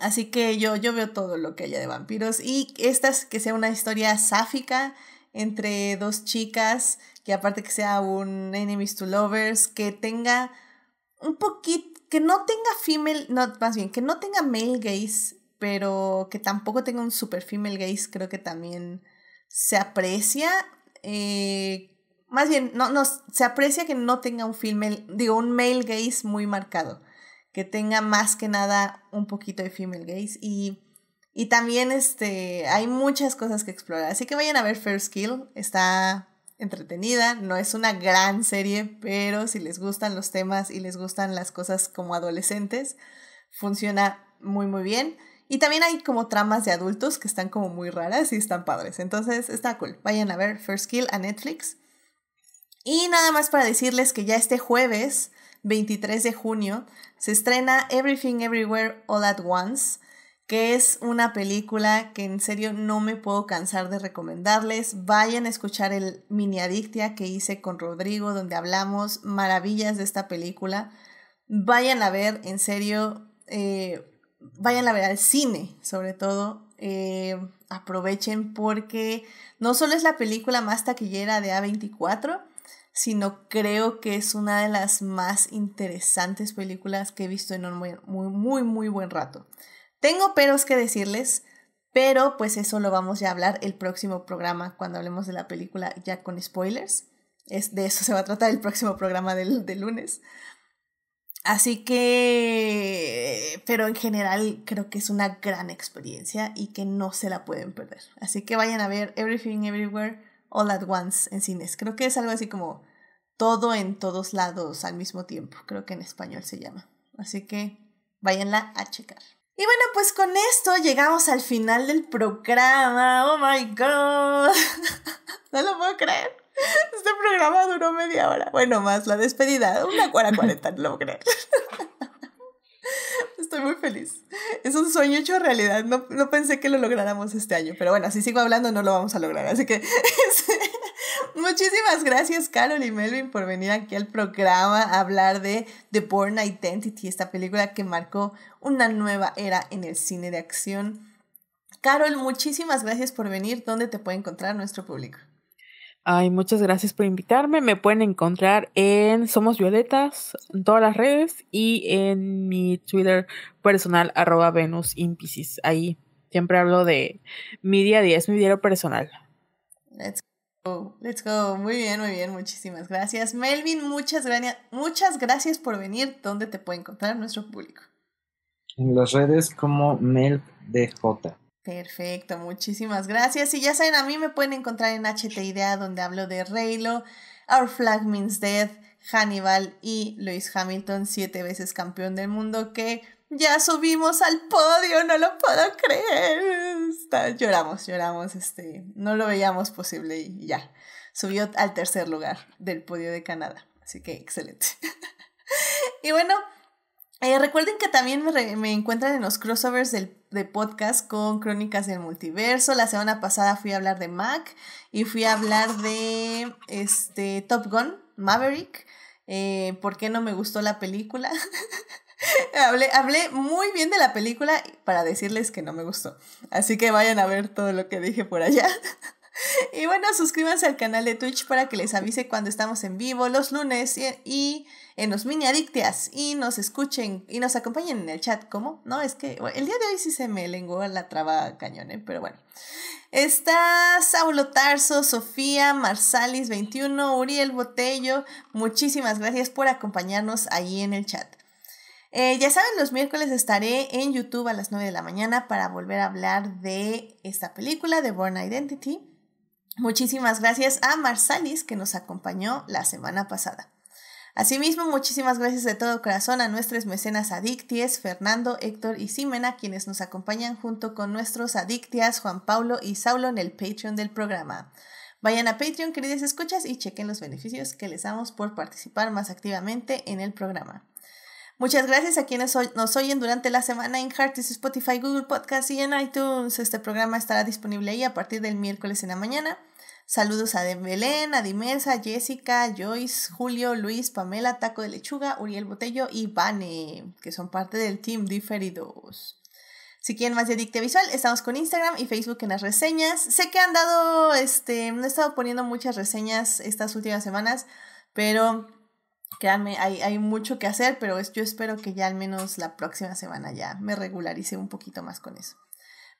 Así que yo, yo veo todo lo que haya de vampiros. Y estas que sea una historia sáfica entre dos chicas, que aparte que sea un enemies to lovers, que tenga un poquito que no tenga female, no, más bien, que no tenga male gaze, pero que tampoco tenga un super female gaze, creo que también se aprecia. Eh, más bien, no, no, se aprecia que no tenga un female, digo, un male gaze muy marcado. Que tenga más que nada un poquito de female gaze. Y, y también este, hay muchas cosas que explorar. Así que vayan a ver First Kill. Está entretenida, no es una gran serie, pero si les gustan los temas y les gustan las cosas como adolescentes, funciona muy muy bien. Y también hay como tramas de adultos que están como muy raras y están padres. Entonces está cool. Vayan a ver First Kill a Netflix. Y nada más para decirles que ya este jueves, 23 de junio, se estrena Everything Everywhere All at Once que es una película que en serio no me puedo cansar de recomendarles. Vayan a escuchar el mini adictia que hice con Rodrigo, donde hablamos maravillas de esta película. Vayan a ver, en serio, eh, vayan a ver al cine, sobre todo. Eh, aprovechen porque no solo es la película más taquillera de A24, sino creo que es una de las más interesantes películas que he visto en un muy, muy, muy buen rato. Tengo peros que decirles, pero pues eso lo vamos a hablar el próximo programa cuando hablemos de la película ya con spoilers. Es, de eso se va a tratar el próximo programa del, del lunes. Así que, pero en general creo que es una gran experiencia y que no se la pueden perder. Así que vayan a ver Everything Everywhere All at Once en cines. Creo que es algo así como todo en todos lados al mismo tiempo. Creo que en español se llama. Así que váyanla a checar. Y bueno, pues con esto llegamos al final del programa. Oh my god. No lo puedo creer. Este programa duró media hora. Bueno, más la despedida. Una cuarenta, no lo puedo creer. Estoy muy feliz. Es un sueño hecho realidad. No, no pensé que lo lográramos este año. Pero bueno, si sigo hablando no lo vamos a lograr. Así que Muchísimas gracias, Carol y Melvin, por venir aquí al programa a hablar de The Born Identity, esta película que marcó una nueva era en el cine de acción. Carol, muchísimas gracias por venir. ¿Dónde te puede encontrar nuestro público? Ay, muchas gracias por invitarme. Me pueden encontrar en Somos Violetas, en todas las redes y en mi Twitter personal, arroba Venus Ahí siempre hablo de mi día a día, es mi diario personal. Oh, let's go. Muy bien, muy bien. Muchísimas gracias. Melvin, muchas, gracias, muchas gracias por venir. ¿Dónde te puede encontrar nuestro público? En las redes como DJ. Perfecto, muchísimas gracias. Y ya saben, a mí me pueden encontrar en HTIDEA, donde hablo de Reylo, Our Flag Means Death, Hannibal y Luis Hamilton, siete veces campeón del mundo, que ya subimos al podio, no lo puedo creer. lloramos, lloramos, este, no lo veíamos posible y ya. Subió al tercer lugar del podio de Canadá. Así que excelente. y bueno, eh, recuerden que también me, encuentran en los crossovers del, de podcast con Crónicas del Multiverso. La semana pasada fui a hablar de Mac y fui a hablar de este, Top Gun, Maverick. Eh, ¿Por qué no me gustó la película? hablé, hablé muy bien de la película para decirles que no me gustó. Así que vayan a ver todo lo que dije por allá. Y bueno, suscríbanse al canal de Twitch para que les avise cuando estamos en vivo los lunes y, en los mini adictias y nos escuchen y nos acompañen en el chat. ¿Cómo? No, es que el día de hoy sí se me lenguó la traba cañón, ¿eh? pero bueno. Está Saulo Tarso, Sofía, Marsalis21, Uriel Botello. Muchísimas gracias por acompañarnos ahí en el chat. Eh, ya saben, los miércoles estaré en YouTube a las 9 de la mañana para volver a hablar de esta película, de Born Identity. Muchísimas gracias a Marsalis que nos acompañó la semana pasada. Asimismo, muchísimas gracias de todo corazón a nuestras mecenas adicties, Fernando, Héctor y Simena, quienes nos acompañan junto con nuestros adictias Juan Paulo y Saulo en el Patreon del programa. Vayan a Patreon, queridas escuchas, y chequen los beneficios que les damos por participar más activamente en el programa. Muchas gracias a quienes nos oyen durante la semana en y Spotify, Google Podcast y en iTunes. Este programa estará disponible ahí a partir del miércoles en la mañana. Saludos a Belén, a Jessica, Joyce, Julio, Luis, Pamela, Taco de Lechuga, Uriel Botello y Vane, que son parte del Team Diferidos. Si quieren más de Visual, estamos con Instagram y Facebook en las reseñas. Sé que han dado, este, no he estado poniendo muchas reseñas estas últimas semanas, pero créanme, hay, mucho que hacer, pero yo espero que ya al menos la próxima semana ya me regularice un poquito más con eso.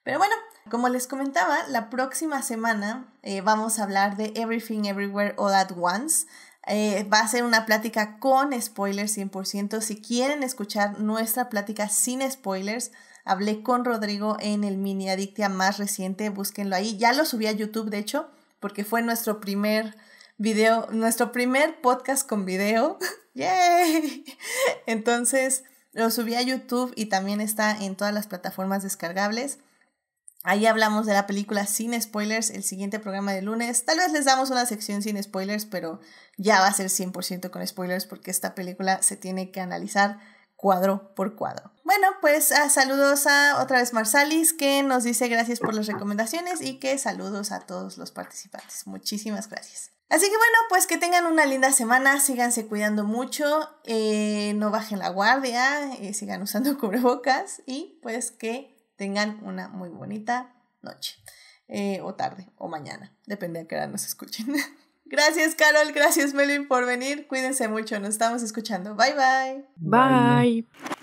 Pero bueno, como les comentaba, la próxima semana eh, vamos a hablar de Everything Everywhere All at Once. Eh, va a ser una plática con spoilers 100%. Si quieren escuchar nuestra plática sin spoilers, hablé con Rodrigo en el mini adictia más reciente, búsquenlo ahí. Ya lo subí a YouTube, de hecho, porque fue nuestro primer video, nuestro primer podcast con video. ¡Yay! Entonces lo subí a YouTube y también está en todas las plataformas descargables. Ahí hablamos de la película sin spoilers, el siguiente programa de lunes. Tal vez les damos una sección sin spoilers, pero ya va a ser 100% con spoilers porque esta película se tiene que analizar cuadro por cuadro. Bueno, pues ah, saludos a otra vez Marsalis que nos dice gracias por las recomendaciones y que saludos a todos los participantes. Muchísimas gracias. Así que bueno, pues que tengan una linda semana, síganse cuidando mucho, eh, no bajen la guardia, eh, sigan usando cubrebocas y pues que tengan una muy bonita noche, eh, o tarde, o mañana, depende a qué hora nos escuchen. gracias Carol, gracias Melvin por venir, cuídense mucho, nos estamos escuchando, bye. Bye. bye.